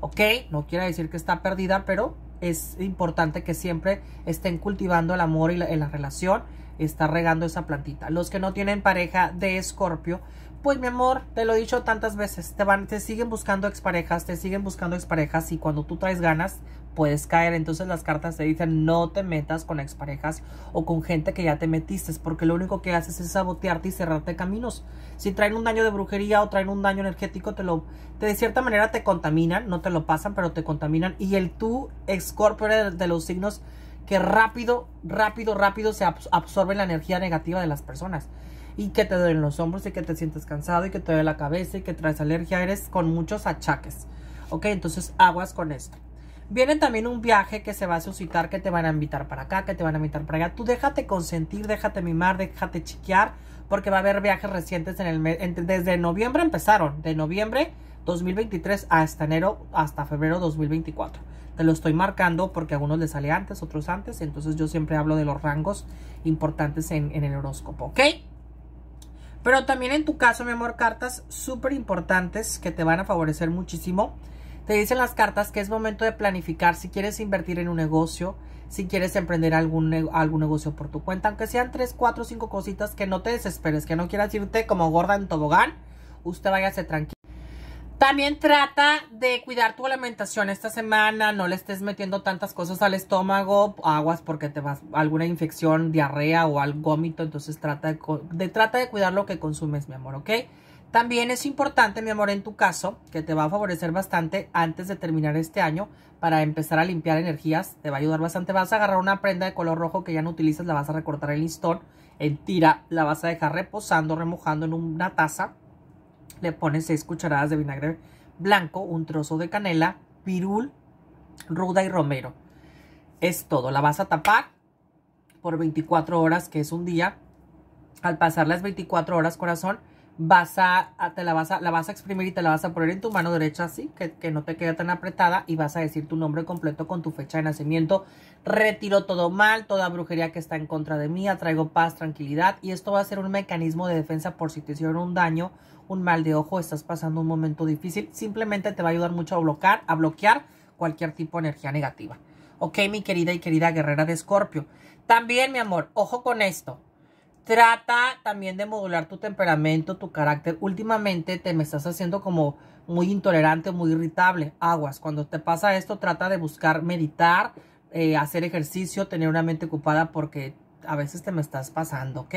¿ok? No quiere decir que está perdida, pero es importante que siempre estén cultivando el amor y la, la relación, está regando esa plantita. Los que no tienen pareja de escorpio, pues mi amor, te lo he dicho tantas veces, te, van, te siguen buscando exparejas, te siguen buscando exparejas y cuando tú traes ganas, puedes caer. Entonces las cartas te dicen no te metas con exparejas o con gente que ya te metiste, porque lo único que haces es sabotearte y cerrarte caminos. Si traen un daño de brujería o traen un daño energético, te lo, te, de cierta manera te contaminan, no te lo pasan, pero te contaminan. Y el tú, escorpio de, de los signos que rápido, rápido, rápido se absorbe la energía negativa de las personas. Y que te duelen los hombros y que te sientes cansado y que te duele la cabeza y que traes alergia, eres con muchos achaques. Ok, entonces aguas con esto viene también un viaje que se va a suscitar, que te van a invitar para acá, que te van a invitar para allá. Tú déjate consentir, déjate mimar, déjate chiquear, porque va a haber viajes recientes en el desde noviembre empezaron, de noviembre 2023 hasta enero, hasta febrero 2024. Te lo estoy marcando porque a algunos les sale antes, otros antes, entonces yo siempre hablo de los rangos importantes en, en el horóscopo, ¿ok? Pero también en tu caso, mi amor, cartas súper importantes que te van a favorecer muchísimo te dicen las cartas que es momento de planificar si quieres invertir en un negocio, si quieres emprender algún, algún negocio por tu cuenta, aunque sean tres, cuatro, cinco cositas que no te desesperes, que no quieras irte como gorda en tobogán, usted váyase tranquilo. También trata de cuidar tu alimentación esta semana, no le estés metiendo tantas cosas al estómago, aguas porque te vas alguna infección, diarrea o al vómito, entonces trata de, trata de cuidar lo que consumes, mi amor, ¿ok? También es importante, mi amor, en tu caso, que te va a favorecer bastante antes de terminar este año para empezar a limpiar energías. Te va a ayudar bastante. Vas a agarrar una prenda de color rojo que ya no utilizas, la vas a recortar el listón en tira, la vas a dejar reposando, remojando en una taza. Le pones 6 cucharadas de vinagre blanco, un trozo de canela, pirul, ruda y romero. Es todo. La vas a tapar por 24 horas, que es un día. Al pasar las 24 horas, corazón, vas a, te la vas a, la vas a exprimir y te la vas a poner en tu mano derecha así, que, no te quede tan apretada y vas a decir tu nombre completo con tu fecha de nacimiento. Retiro todo mal, toda brujería que está en contra de mí, atraigo paz, tranquilidad y esto va a ser un mecanismo de defensa por si te hicieron un daño, un mal de ojo, estás pasando un momento difícil, simplemente te va a ayudar mucho a bloquear, a bloquear cualquier tipo de energía negativa. Ok, mi querida y querida guerrera de Escorpio. También, mi amor, ojo con esto. Trata también de modular tu temperamento, tu carácter. Últimamente te me estás haciendo como muy intolerante, muy irritable. Aguas, cuando te pasa esto, trata de buscar meditar, eh, hacer ejercicio, tener una mente ocupada porque a veces te me estás pasando, ¿ok?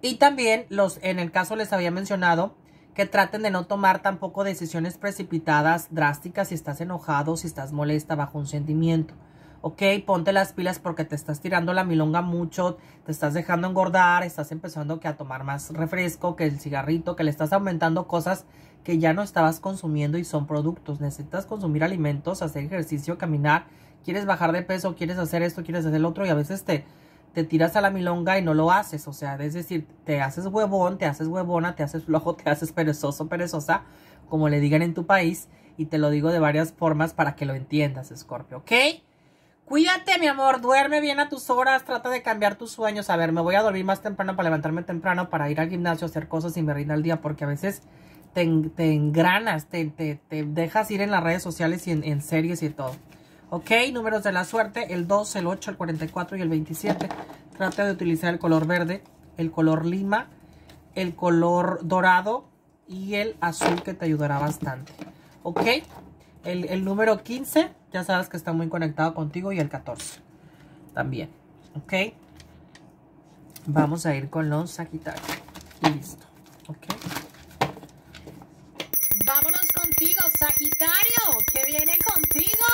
Y también los, en el caso les había mencionado que traten de no tomar tampoco decisiones precipitadas, drásticas, si estás enojado, si estás molesta bajo un sentimiento ok, ponte las pilas porque te estás tirando la milonga mucho, te estás dejando engordar, estás empezando que a tomar más refresco, que el cigarrito, que le estás aumentando cosas que ya no estabas consumiendo y son productos. Necesitas consumir alimentos, hacer ejercicio, caminar, quieres bajar de peso, quieres hacer esto, quieres hacer el otro y a veces te, te tiras a la milonga y no lo haces. O sea, es decir, te haces huevón, te haces huevona, te haces flojo, te haces perezoso, perezosa, como le digan en tu país. Y te lo digo de varias formas para que lo entiendas, Scorpio, ¿ok? Cuídate, mi amor, duerme bien a tus horas, trata de cambiar tus sueños. A ver, me voy a dormir más temprano para levantarme temprano, para ir al gimnasio, hacer cosas y me rinda el día, porque a veces te, te engranas, te, dejas ir en las redes sociales y en, series y todo. Ok, números de la suerte, el 2, el 8, el 44 y el 27. Trata de utilizar el color verde, el color lima, el color dorado y el azul que te ayudará bastante. Ok, el, el número 15 ya sabes que está muy conectado contigo y el 14 también, ¿ok? Vamos a ir con los Sagitario, y listo, ¿ok? Vámonos contigo, Sagitario, que viene contigo.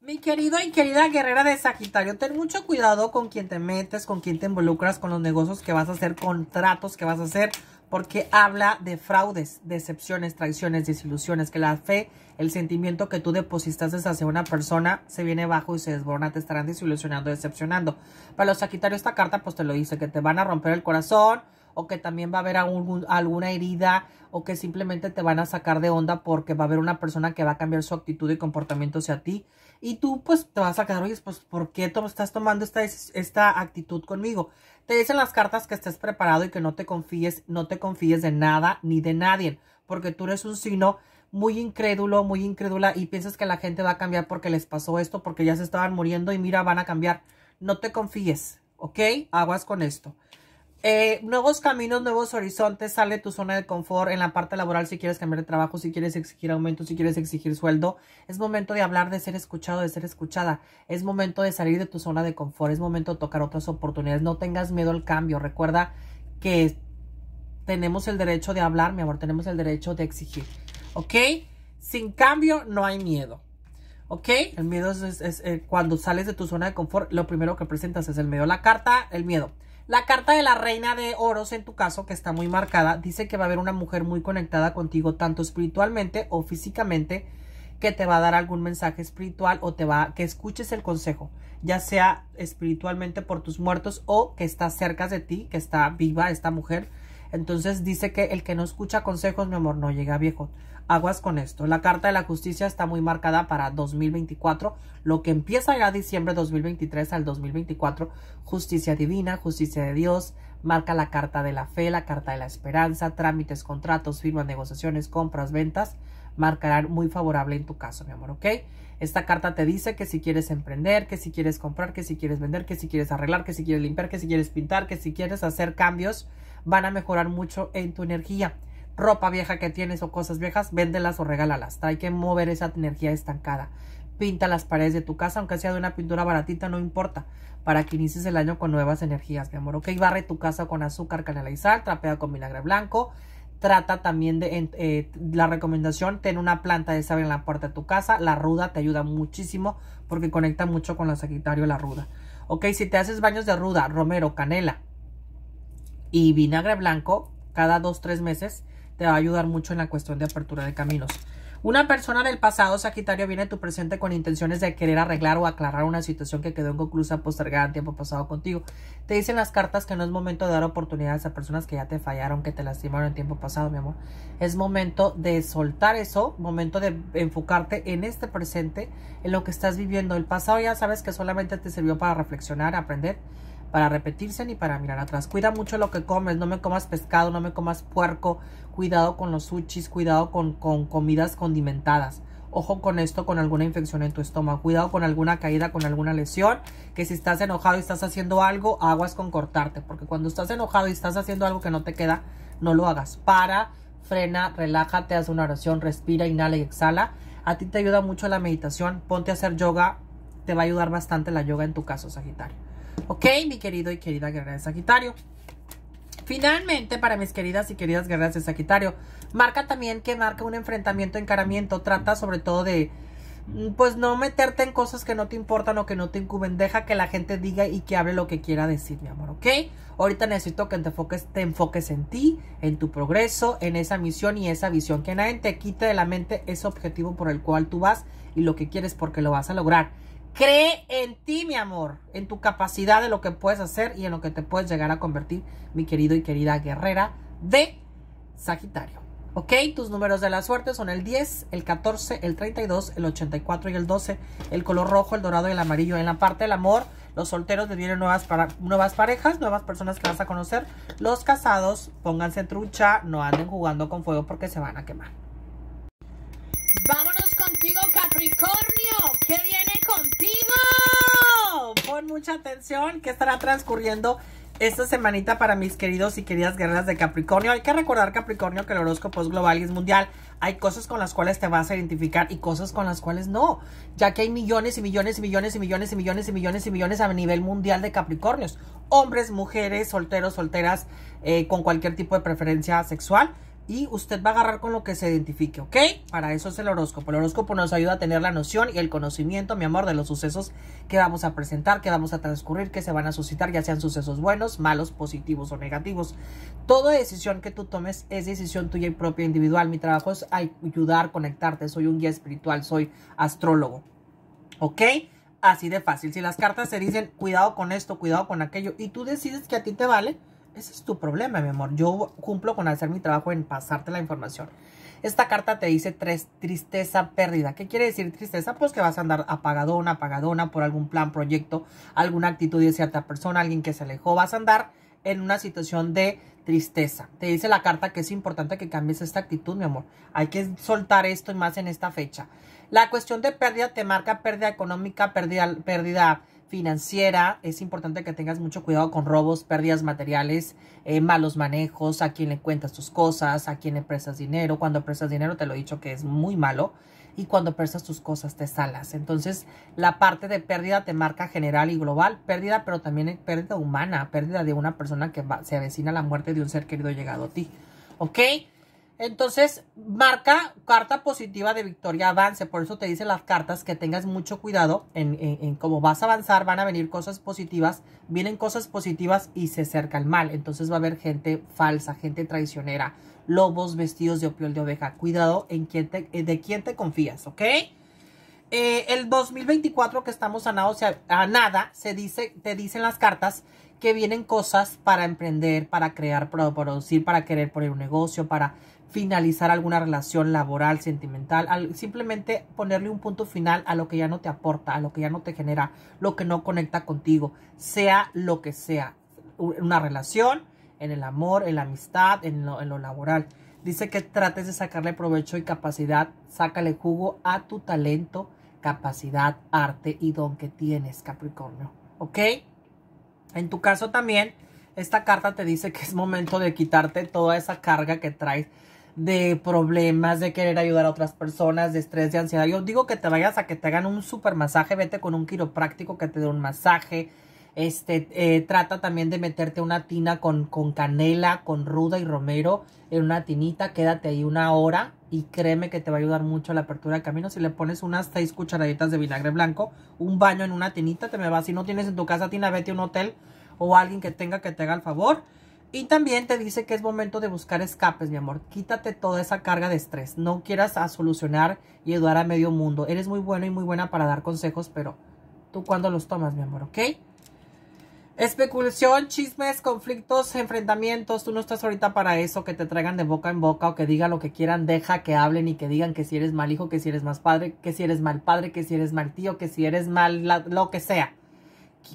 Mi querido y querida guerrera de Sagitario, ten mucho cuidado con quien te metes, con quién te involucras, con los negocios que vas a hacer, contratos que vas a hacer, porque habla de fraudes, decepciones, traiciones, desilusiones, que la fe, el sentimiento que tú depositas hacia una persona se viene bajo y se desborda, te estarán desilusionando, decepcionando. Para los Sagitarios esta carta pues te lo dice, que te van a romper el corazón o que también va a haber alguna herida o que simplemente te van a sacar de onda porque va a haber una persona que va a cambiar su actitud y comportamiento hacia ti y tú pues te vas a quedar, oye, pues ¿por qué tú estás tomando esta, esta actitud conmigo? Te dicen las cartas que estés preparado y que no te confíes, no te confíes de nada ni de nadie, porque tú eres un sino muy incrédulo, muy incrédula y piensas que la gente va a cambiar porque les pasó esto, porque ya se estaban muriendo y mira, van a cambiar. No te confíes, ¿ok? Aguas con esto. Eh, nuevos caminos, nuevos horizontes, sale tu zona de confort en la parte laboral si quieres cambiar de trabajo, si quieres exigir aumento, si quieres exigir sueldo. Es momento de hablar, de ser escuchado, de ser escuchada. Es momento de salir de tu zona de confort, es momento de tocar otras oportunidades. No tengas miedo al cambio. Recuerda que tenemos el derecho de hablar, mi amor, tenemos el derecho de exigir. ¿Ok? Sin cambio no hay miedo. ¿Ok? El miedo es, eh, cuando sales de tu zona de confort, lo primero que presentas es el miedo. La carta, el miedo. La carta de la reina de oros, en tu caso, que está muy marcada, dice que va a haber una mujer muy conectada contigo, tanto espiritualmente o físicamente, que te va a dar algún mensaje espiritual o te va a, que escuches el consejo, ya sea espiritualmente por tus muertos o que está cerca de ti, que está viva esta mujer entonces dice que el que no escucha consejos, mi amor, no llega viejo. Aguas con esto. La carta de la justicia está muy marcada para 2024, lo que empieza ya diciembre 2023 al 2024. Justicia divina, justicia de Dios, marca la carta de la fe, la carta de la esperanza, trámites, contratos, firmas, negociaciones, compras, ventas, marcarán muy favorable en tu caso, mi amor, ¿ok? Esta carta te dice que si quieres emprender, que si quieres comprar, que si quieres vender, que si quieres arreglar, que si quieres limpiar, que si quieres pintar, que si quieres hacer cambios van a mejorar mucho en tu energía. Ropa vieja que tienes o cosas viejas, véndelas o regálalas. Hay que mover esa energía estancada. Pinta las paredes de tu casa, aunque sea de una pintura baratita, no importa, para que inicies el año con nuevas energías, mi amor. Ok, barre tu casa con azúcar, canela y sal, trapea con vinagre blanco, trata también de eh, la recomendación, ten una planta de sable en la puerta de tu casa. La ruda te ayuda muchísimo porque conecta mucho con la Sagitario la ruda. Ok, si te haces baños de ruda, romero, canela, y vinagre blanco cada dos, tres meses te va a ayudar mucho en la cuestión de apertura de caminos. Una persona del pasado, Sagitario, viene a tu presente con intenciones de querer arreglar o aclarar una situación que quedó inconclusa, postergada en tiempo pasado contigo. Te dicen las cartas que no es momento de dar oportunidades a personas que ya te fallaron, que te lastimaron en tiempo pasado, mi amor. Es momento de soltar eso, momento de enfocarte en este presente, en lo que estás viviendo. El pasado ya sabes que solamente te sirvió para reflexionar, aprender para repetirse ni para mirar atrás. Cuida mucho lo que comes, no me comas pescado, no me comas puerco, cuidado con los sushis, cuidado con, con comidas condimentadas. Ojo con esto, con alguna infección en tu estómago. Cuidado con alguna caída, con alguna lesión. Que si estás enojado y estás haciendo algo, aguas con cortarte. Porque cuando estás enojado y estás haciendo algo que no te queda, no lo hagas. Para, frena, relájate, haz una oración, respira, inhala y exhala. A ti te ayuda mucho la meditación. Ponte a hacer yoga te va a ayudar bastante la yoga en tu caso, Sagitario. Ok, mi querido y querida guerrera de Sagitario. Finalmente, para mis queridas y queridas guerreras de Sagitario, marca también que marca un enfrentamiento, encaramiento. Trata sobre todo de, mm, pues, no meterte en cosas que no te importan o que no te incuben. Deja que la gente diga y que hable lo que quiera decir, mi amor, ¿ok? Ahorita necesito que te enfoques, te enfoques en ti, en tu progreso, en esa misión y esa visión. Que nadie te quite de la mente ese objetivo por el cual tú vas y lo que quieres porque lo vas a lograr Cree en ti, mi amor, en tu capacidad de lo que puedes hacer y en lo que te puedes llegar a convertir, mi querido y querida guerrera de Sagitario. ¿Ok? Tus números de la suerte son el 10, el 14, el 32, el 84 y el 12. El color rojo, el dorado y el amarillo. En la parte del amor, los solteros te vienen nuevas, para, nuevas parejas, nuevas personas que vas a conocer. Los casados, pónganse trucha, no anden jugando con fuego porque se van a quemar. Vámonos contigo, Capricornio. ¡Qué bien! mucha atención que estará transcurriendo esta semanita para mis queridos y queridas guerreras de Capricornio. Hay que recordar, Capricornio, que el horóscopo es global y es mundial. Hay cosas con las cuales te vas a identificar y cosas con las cuales no, ya que hay millones y millones y millones y millones y millones y millones y millones a nivel mundial de Capricornios. Hombres, mujeres, solteros, solteras, eh, con cualquier tipo de preferencia sexual y usted va a agarrar con lo que se identifique, ¿ok? Para eso es el horóscopo. El horóscopo nos ayuda a tener la noción y el conocimiento, mi amor, de los sucesos que vamos a presentar, que vamos a transcurrir, que se van a suscitar, ya sean sucesos buenos, malos, positivos o negativos. Toda decisión que tú tomes es decisión tuya y propia individual. Mi trabajo es ayudar, conectarte. Soy un guía espiritual, soy astrólogo, ¿ok? Así de fácil. Si las cartas te dicen, cuidado con esto, cuidado con aquello, y tú decides que a ti te vale, ese es tu problema, mi amor. Yo cumplo con hacer mi trabajo en pasarte la información. Esta carta te dice tres, tristeza, pérdida. ¿Qué quiere decir tristeza? Pues que vas a andar apagadona, apagadona por algún plan, proyecto, alguna actitud de cierta persona, alguien que se alejó. Vas a andar en una situación de tristeza. Te dice la carta que es importante que cambies esta actitud, mi amor. Hay que soltar esto y más en esta fecha. La cuestión de pérdida te marca pérdida económica, pérdida, pérdida financiera, es importante que tengas mucho cuidado con robos, pérdidas materiales, eh, malos manejos, a quién le cuentas tus cosas, a quién le prestas dinero. Cuando prestas dinero, te lo he dicho que es muy malo. Y cuando prestas tus cosas, te salas. Entonces, la parte de pérdida te marca general y global. Pérdida, pero también pérdida humana. Pérdida de una persona que se avecina a la muerte de un ser querido llegado a ti. ¿Ok? Entonces, marca carta positiva de victoria, avance. Por eso te dicen las cartas que tengas mucho cuidado en, cómo vas a avanzar. Van a venir cosas positivas, vienen cosas positivas y se acerca el mal. Entonces va a haber gente falsa, gente traicionera, lobos vestidos de opiol de oveja. Cuidado en quién te, eh, de quién te confías, ¿ok? Eh, el 2024 que estamos a nada, a nada, se dice, te dicen las cartas que vienen cosas para emprender, para crear, para producir, para querer poner un negocio, para finalizar alguna relación laboral, sentimental, simplemente ponerle un punto final a lo que ya no te aporta, a lo que ya no te genera, lo que no conecta contigo, sea lo que sea, una relación, en el amor, en la amistad, en lo, en lo laboral. Dice que trates de sacarle provecho y capacidad, sácale jugo a tu talento, capacidad, arte y don que tienes, Capricornio. ¿Ok? En tu caso también, esta carta te dice que es momento de quitarte toda esa carga que traes de problemas, de querer ayudar a otras personas, de estrés, de ansiedad. Yo digo que te vayas a que te hagan un super masaje, vete con un quiropráctico que te dé un masaje. Este, eh, trata también de meterte una tina con, con canela, con ruda y romero en una tinita, quédate ahí una hora y créeme que te va a ayudar mucho a la apertura de camino. Si le pones unas seis cucharaditas de vinagre blanco, un baño en una tinita, te me va. Si no tienes en tu casa tina, vete a un hotel o alguien que tenga que te haga el favor. Y también te dice que es momento de buscar escapes, mi amor. Quítate toda esa carga de estrés. No quieras a solucionar y ayudar a medio mundo. Eres muy bueno y muy buena para dar consejos, pero tú cuando los tomas, mi amor, ¿ok? Especulación, chismes, conflictos, enfrentamientos. Tú no estás ahorita para eso, que te traigan de boca en boca o que digan lo que quieran. Deja que hablen y que digan que si eres mal hijo, que si eres más padre, que si eres mal padre, que si eres mal tío, que si eres mal lo que sea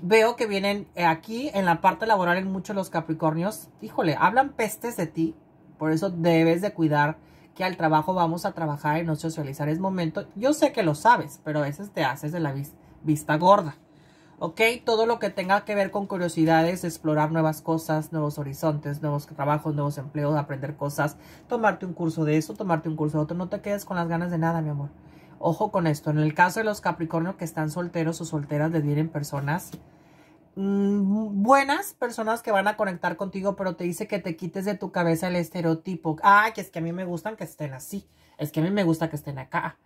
veo que vienen eh, aquí en la parte laboral en muchos los Capricornios, híjole, hablan pestes de ti, por eso debes de cuidar que al trabajo vamos a trabajar y no socializar es momento. Yo sé que lo sabes, pero a veces te haces de la vista gorda. ¿Ok? Todo lo que tenga que ver con curiosidades, explorar nuevas cosas, nuevos horizontes, nuevos trabajos, nuevos empleos, aprender cosas, tomarte un curso de eso, tomarte un curso de otro. No te quedes con las ganas de nada, mi amor. Ojo con esto, en el caso de los Capricornio que están solteros o solteras, les vienen personas mm, buenas, personas que van a conectar contigo, pero te dice que te quites de tu cabeza el estereotipo. Ah, que es que a mí me gustan que estén así, es que a mí me gusta que estén acá.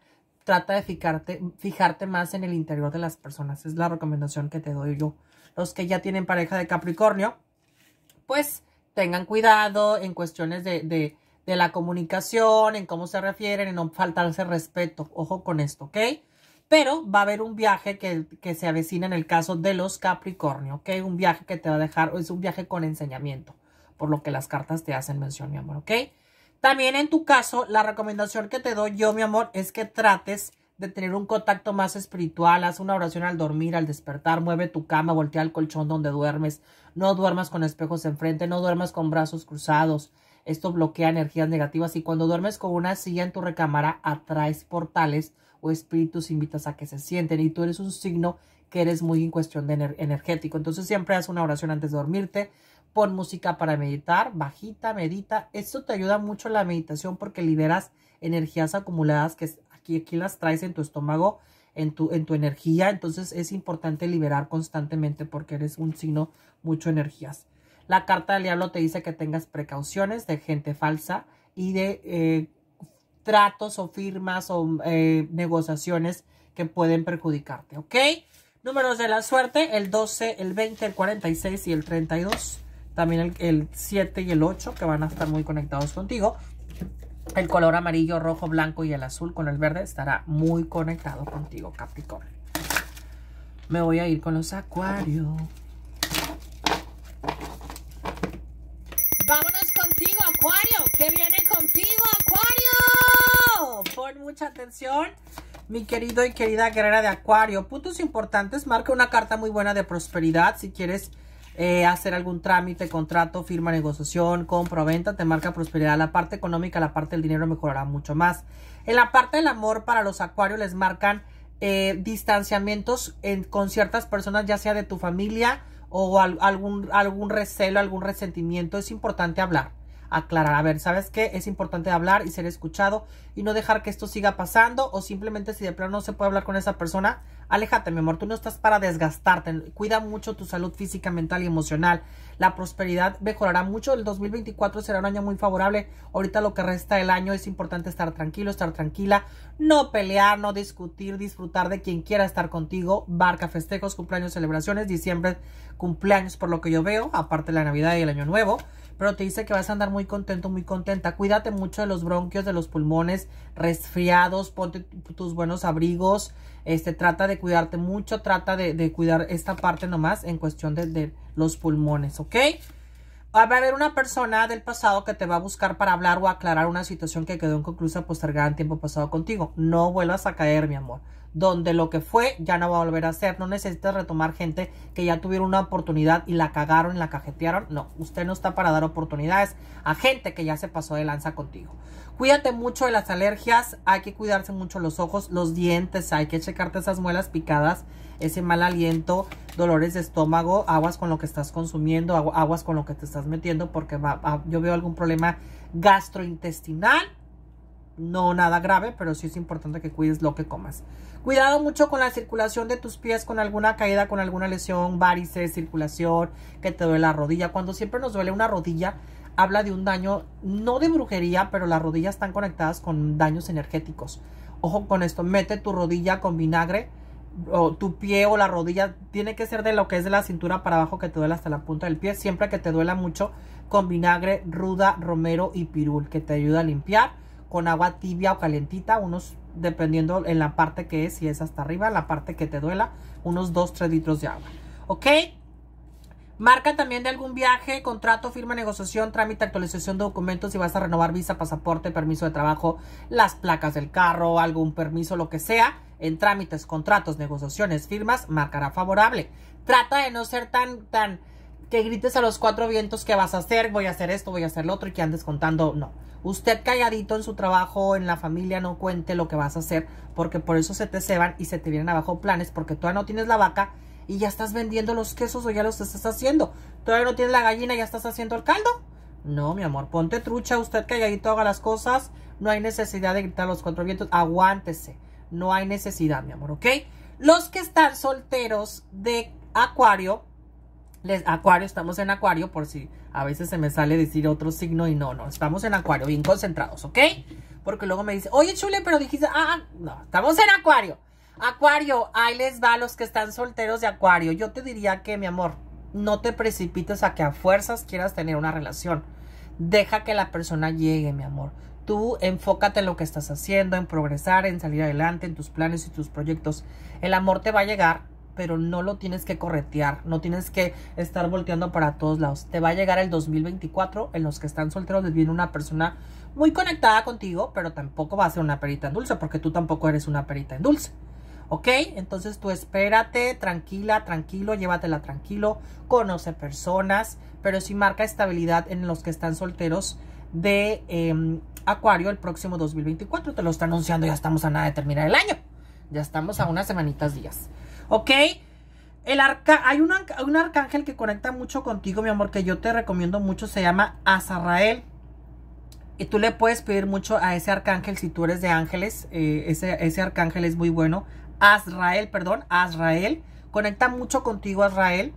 Trata de fijarte, fijarte más en el interior de las personas, es la recomendación que te doy yo. Los que ya tienen pareja de Capricornio, pues tengan cuidado en cuestiones de de la comunicación, en cómo se refieren, en no faltarse respeto. Ojo con esto, ¿ok? Pero va a haber un viaje que, que, se avecina en el caso de los Capricornio, ¿ok? Un viaje que te va a dejar, es un viaje con enseñamiento, por lo que las cartas te hacen mención, mi amor, ¿ok? También en tu caso, la recomendación que te doy yo, mi amor, es que trates de tener un contacto más espiritual, haz una oración al dormir, al despertar, mueve tu cama, voltea el colchón donde duermes, no duermas con espejos enfrente, no duermas con brazos cruzados, esto bloquea energías negativas y cuando duermes con una silla en tu recámara atraes portales o espíritus invitas a que se sienten y tú eres un signo que eres muy en cuestión de energético. Entonces siempre haz una oración antes de dormirte, pon música para meditar, bajita, medita. Esto te ayuda mucho la meditación porque liberas energías acumuladas que aquí, aquí las traes en tu estómago, en tu, en tu energía. Entonces es importante liberar constantemente porque eres un signo mucho energías. La carta del diablo te dice que tengas precauciones de gente falsa y de eh, tratos o firmas o eh, negociaciones que pueden perjudicarte, ¿ok? Números de la suerte, el 12, el 20, el 46 y el 32. También el, el 7 y el 8 que van a estar muy conectados contigo. El color amarillo, rojo, blanco y el azul con el verde estará muy conectado contigo, Capricornio. Me voy a ir con los acuarios. Acuario, que viene contigo, Acuario? Pon mucha atención, mi querido y querida guerrera de Acuario. Puntos importantes, marca una carta muy buena de prosperidad. Si quieres eh, hacer algún trámite, contrato, firma, negociación, compra, venta, te marca prosperidad. La parte económica, la parte del dinero mejorará mucho más. En la parte del amor, para los Acuarios les marcan eh, distanciamientos con ciertas personas, ya sea de tu familia o algún, algún recelo, algún resentimiento. Es importante hablar aclarar. A ver, ¿sabes qué? Es importante hablar y ser escuchado y no dejar que esto siga pasando o simplemente si de plano no se puede hablar con esa persona, aléjate, mi amor, tú no estás para desgastarte. Cuida mucho tu salud física, mental y emocional. La prosperidad mejorará mucho. El 2024 será un año muy favorable. Ahorita lo que resta del año es importante estar tranquilo, estar tranquila, no pelear, no discutir, disfrutar de quien quiera estar contigo. Barca, festejos, cumpleaños, celebraciones, diciembre, cumpleaños por lo que yo veo, aparte de la Navidad y el Año Nuevo pero te dice que vas a andar muy contento, muy contenta. Cuídate mucho de los bronquios, de los pulmones, resfriados, ponte tus buenos abrigos, este, trata de cuidarte mucho, trata de, cuidar esta parte nomás en cuestión de, de los pulmones, ¿ok? Va a haber una persona del pasado que te va a buscar para hablar o aclarar una situación que quedó inconclusa, postergada en tiempo pasado contigo. No vuelvas a caer, mi amor. Donde lo que fue ya no va a volver a ser. No necesitas retomar gente que ya tuvieron una oportunidad y la cagaron, la cajetearon. No, usted no está para dar oportunidades a gente que ya se pasó de lanza contigo. Cuídate mucho de las alergias. Hay que cuidarse mucho los ojos, los dientes. Hay que checarte esas muelas picadas ese mal aliento, dolores de estómago, aguas con lo que estás consumiendo, aguas con lo que te estás metiendo, porque yo veo algún problema gastrointestinal. No nada grave, pero sí es importante que cuides lo que comas. Cuidado mucho con la circulación de tus pies, con alguna caída, con alguna lesión, varices, circulación, que te duele la rodilla. Cuando siempre nos duele una rodilla, habla de un daño, no de brujería, pero las rodillas están conectadas con daños energéticos. Ojo con esto, mete tu rodilla con vinagre o tu pie o la rodilla tiene que ser de lo que es de la cintura para abajo que te duela hasta la punta del pie. Siempre que te duela mucho con vinagre, ruda, romero y pirul que te ayuda a limpiar con agua tibia o calentita, unos dependiendo en la parte que es, si es hasta arriba, la parte que te duela, unos 2-3 litros de agua. ¿Ok? Marca también de algún viaje, contrato, firma, negociación, trámite, actualización de documentos, si vas a renovar visa, pasaporte, permiso de trabajo, las placas del carro, algún permiso, lo que sea en trámites, contratos, negociaciones, firmas, marcará favorable. Trata de no ser tan, tan, que grites a los cuatro vientos que vas a hacer, voy a hacer esto, voy a hacer lo otro y que andes contando. No, usted calladito en su trabajo, en la familia, no cuente lo que vas a hacer porque por eso se te ceban y se te vienen abajo planes porque todavía no tienes la vaca y ya estás vendiendo los quesos o ya los estás haciendo. Todavía no tienes la gallina y ya estás haciendo el caldo. No, mi amor, ponte trucha, usted calladito haga las cosas. No hay necesidad de gritar a los cuatro vientos, aguántese. No hay necesidad, mi amor, ¿ok? Los que están solteros de Acuario, les, Acuario, estamos en Acuario, por si a veces se me sale decir otro signo y no, no, estamos en Acuario, bien concentrados, ¿ok? Porque luego me dice, oye, chule, pero dijiste, ah, ah no, estamos en Acuario. Acuario, ahí les va a los que están solteros de Acuario. Yo te diría que, mi amor, no te precipites a que a fuerzas quieras tener una relación. Deja que la persona llegue, mi amor. Tú enfócate en lo que estás haciendo, en progresar, en salir adelante, en tus planes y tus proyectos. El amor te va a llegar, pero no lo tienes que corretear, no tienes que estar volteando para todos lados. Te va a llegar el 2024, en los que están solteros les viene una persona muy conectada contigo, pero tampoco va a ser una perita en dulce, porque tú tampoco eres una perita en dulce. ¿Ok? Entonces tú espérate, tranquila, tranquilo, llévatela tranquilo, conoce personas, pero si marca estabilidad en los que están solteros, de em, Acuario el próximo 2024. Te lo está anunciando, ya estamos a nada de terminar el año. Ya estamos a unas semanitas días. ¿Ok? El arca hay un, arcángel que conecta mucho contigo, mi amor, que yo te recomiendo mucho. Se llama Azarrael. Y tú le puedes pedir mucho a ese arcángel si tú eres de ángeles. Eh, ese, ese arcángel es muy bueno. Azrael, perdón, Azrael. Conecta mucho contigo, Azrael.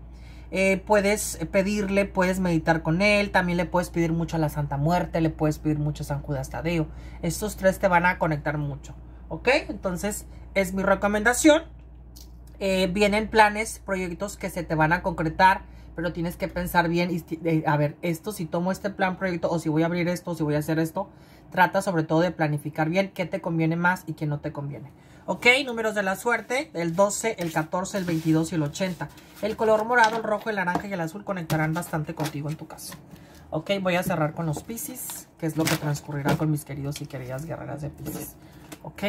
Eh, puedes pedirle, puedes meditar con él, también le puedes pedir mucho a la Santa Muerte, le puedes pedir mucho a San Judas Tadeo. Estos tres te van a conectar mucho, ¿ok? Entonces es mi recomendación. Eh, vienen planes, proyectos que se te van a concretar, pero tienes que pensar bien, y, eh, a ver, esto, si tomo este plan, proyecto, o si voy a abrir esto, si voy a hacer esto, trata sobre todo de planificar bien qué te conviene más y qué no te conviene. ¿Ok? Números de la suerte, el 12, el 14, el 22 y el 80. El color morado, el rojo, el naranja y el azul conectarán bastante contigo en tu caso. Ok, voy a cerrar con los Pisces, que es lo que transcurrirá con mis queridos y queridas guerreras de Pisces. Ok.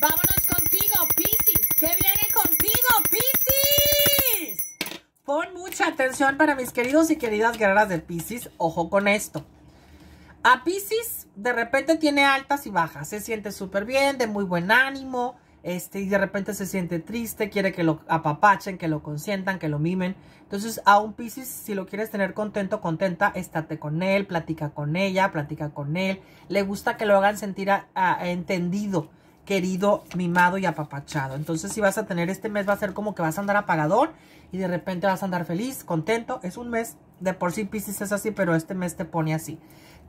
Vámonos contigo, Pisces. ¿Qué viene contigo, Pisces? Pon mucha atención para mis queridos y queridas guerreras de Pisces. Ojo con esto. A Pisces de repente tiene altas y bajas, se siente súper bien, de muy buen ánimo, este, y de repente se siente triste, quiere que lo apapachen, que lo consientan, que lo mimen. Entonces a un Pisces, si lo quieres tener contento, contenta, estate con él, platica con ella, platica con él. Le gusta que lo hagan sentir entendido, querido, mimado y apapachado. Entonces si vas a tener este mes, va a ser como que vas a andar apagador y de repente vas a andar feliz, contento. Es un mes, de por sí Pisces es así, pero este mes te pone así.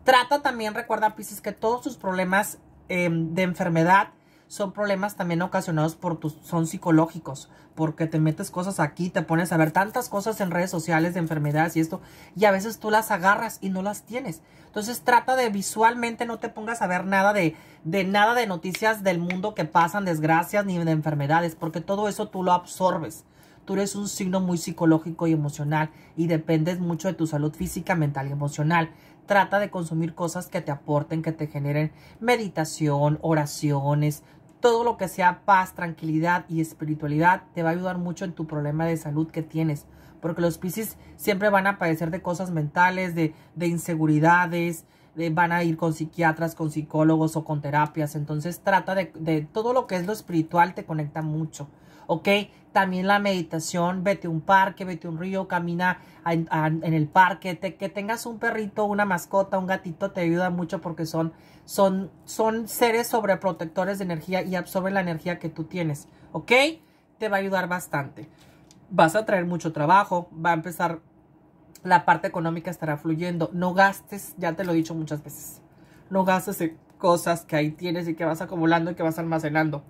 Trata también, recuerda Pisces, que todos tus problemas em, de enfermedad son problemas también ocasionados por tus, son psicológicos, porque te metes cosas aquí, te pones a ver tantas cosas en redes sociales de enfermedades y esto, y a veces tú las agarras y no las tienes. Entonces trata de visualmente, no te pongas a ver nada de, de nada de noticias del mundo que pasan, desgracias ni de enfermedades, porque todo eso tú lo absorbes tú eres un signo muy psicológico y emocional y dependes mucho de tu salud física, mental y emocional trata de consumir cosas que te aporten, que te generen meditación, oraciones, todo lo que sea paz, tranquilidad y espiritualidad te va a ayudar mucho en tu problema de salud que tienes. Porque los piscis siempre van a padecer de cosas mentales, de, de inseguridades, de, eh, van a ir con psiquiatras, con psicólogos o con terapias. Entonces trata de todo lo que es lo espiritual te conecta mucho. ¿ok? También la meditación, vete a un parque, vete a un río, camina en, el parque, que tengas un perrito, una mascota, un gatito, te ayuda mucho porque son, son, son seres sobreprotectores de energía y absorben la energía que tú tienes, ¿ok? Te va a ayudar bastante. Vas a traer mucho trabajo, va a empezar la parte económica estará fluyendo. No gastes, ya te lo he dicho muchas veces, no gastes en cosas que ahí tienes y que vas acumulando y que vas almacenando.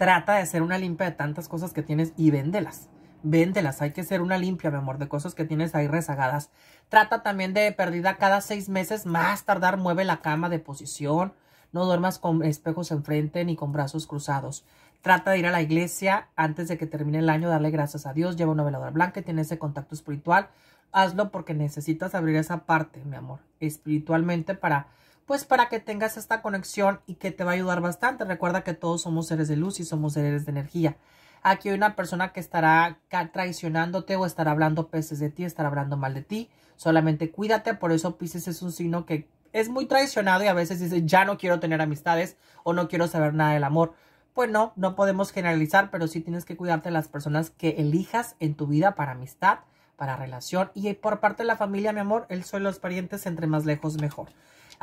Trata de hacer una limpia de tantas cosas que tienes y véndelas. Véndelas, hay que hacer una limpia, mi amor, de cosas que tienes ahí rezagadas. Trata también de pérdida cada seis meses, más tardar, mueve la cama de posición. No duermas con espejos enfrente ni con brazos cruzados. Trata de ir a la iglesia antes de que termine el año, darle gracias a Dios. Lleva una veladora blanca y tiene ese contacto espiritual. Hazlo porque necesitas abrir esa parte, mi amor, espiritualmente para pues para que tengas esta conexión y que te va a ayudar bastante. Recuerda que todos somos seres de luz y somos seres de energía. Aquí hay una persona que estará traicionándote o estará hablando peces de ti, estará hablando mal de ti. Solamente cuídate, por eso Pisces es un signo que es muy traicionado y a veces dice ya no quiero tener amistades o no quiero saber nada del amor. Pues no, no podemos generalizar, pero sí tienes que cuidarte de las personas que elijas en tu vida para amistad, para relación y por parte de la familia, mi amor, el soy los parientes entre más lejos mejor.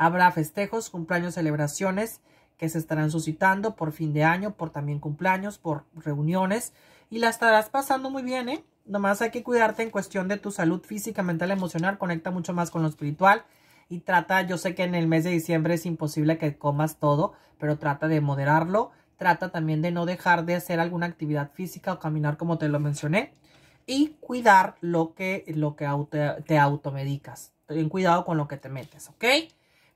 Habrá festejos, cumpleaños, celebraciones que se estarán suscitando por fin de año, por también cumpleaños, por reuniones y la estarás pasando muy bien, ¿eh? Nomás hay que cuidarte en cuestión de tu salud física, mental, emocional, conecta mucho más con lo espiritual y trata, yo sé que en el mes de diciembre es imposible que comas todo, pero trata de moderarlo, trata también de no dejar de hacer alguna actividad física o caminar como te lo mencioné y cuidar lo que, lo que te automedicas. Ten cuidado con lo que te metes, ¿ok?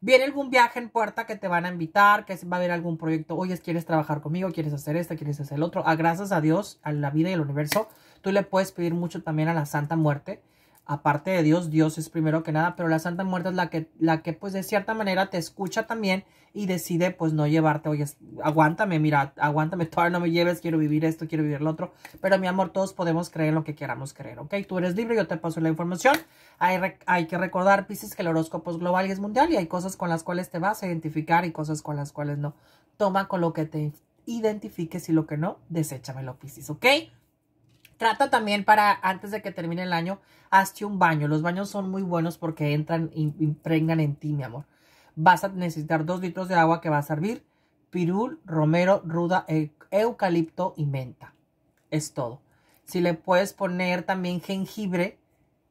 viene algún viaje en puerta que te van a invitar, que va a haber algún proyecto, oye, ¿quieres trabajar conmigo? ¿Quieres hacer esto? ¿Quieres hacer el otro? A ah, gracias a Dios, a la vida y al universo, tú le puedes pedir mucho también a la Santa Muerte. Aparte de Dios, Dios es primero que nada, pero la Santa Muerte es la que, la que pues de cierta manera te escucha también y decide pues no llevarte, oye, aguántame, mira, aguántame, todavía no me lleves, quiero vivir esto, quiero vivir lo otro, pero mi amor, todos podemos creer lo que queramos creer, ¿ok? Tú eres libre, yo te paso la información, hay, que recordar, Pisces, que el horóscopo es global es mundial y hay cosas con las cuales te vas a identificar y cosas con las cuales no. Toma con lo que te identifiques y lo que no, deséchamelo, Pisces, ¿ok? Trata también para, antes de que termine el año, hazte un baño. Los baños son muy buenos porque entran y impregnan en ti, mi amor vas a necesitar dos litros de agua que va a servir. pirul, romero, ruda, e, eucalipto y menta. Es todo. Si le puedes poner también jengibre,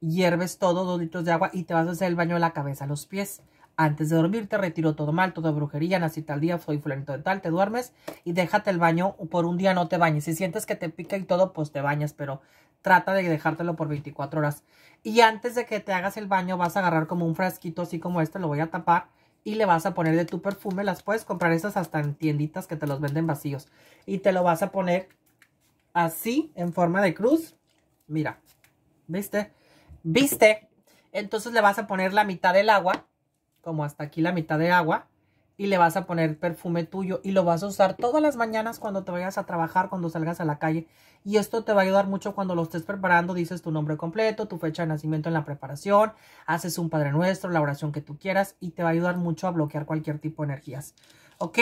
hierves todo, dos litros de agua y te vas a hacer el baño de la cabeza los pies. Antes de dormir te retiro todo mal, toda brujería, nací tal día, soy fulanito de tal, te duermes y déjate el baño, por un día no te bañes. Si sientes que te pica y todo, pues te bañas, pero trata de dejártelo por 24 horas. Y antes de que te hagas el baño, vas a agarrar como un frasquito, así como este, lo voy a tapar y le vas a poner de tu perfume. Las puedes comprar estas hasta en tienditas que te los venden vacíos. Y te lo vas a poner así, en forma de cruz. Mira, ¿viste? ¿Viste? Entonces le vas a poner la mitad del agua, como hasta aquí la mitad de agua y le vas a poner perfume tuyo y lo vas a usar todas las mañanas cuando te vayas a trabajar, cuando salgas a la calle. Y esto te va a ayudar mucho cuando lo estés preparando, dices tu nombre completo, tu fecha de nacimiento en la preparación, haces un Padre Nuestro, la oración que tú quieras y te va a ayudar mucho a bloquear cualquier tipo de energías. ¿Ok?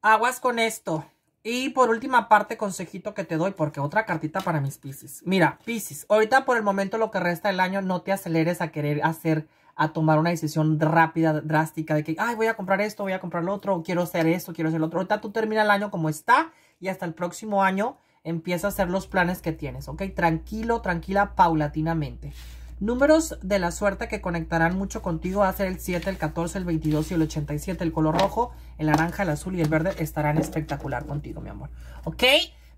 Aguas con esto. Y por última parte, consejito que te doy, porque otra cartita para mis Pisces. Mira, Pisces, ahorita por el momento lo que resta del año, no te aceleres a querer hacer a tomar una decisión rápida, drástica, de que, ay, voy a comprar esto, voy a comprar lo otro, quiero hacer esto, quiero hacer lo otro. Ahorita tú termina el año como está y hasta el próximo año empieza a hacer los planes que tienes, ¿ok? Tranquilo, tranquila, paulatinamente. Números de la suerte que conectarán mucho contigo va a ser el 7, el 14, el 22 y el 87. El color rojo, el naranja, el azul y el verde estarán espectacular contigo, mi amor. ¿Ok?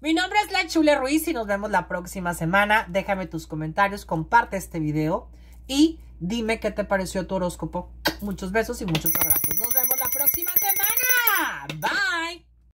Mi nombre es La Chule Ruiz y nos vemos la próxima semana. Déjame tus comentarios, comparte este video y Dime qué te pareció tu horóscopo. Muchos besos y muchos abrazos. Nos vemos la próxima semana. Bye.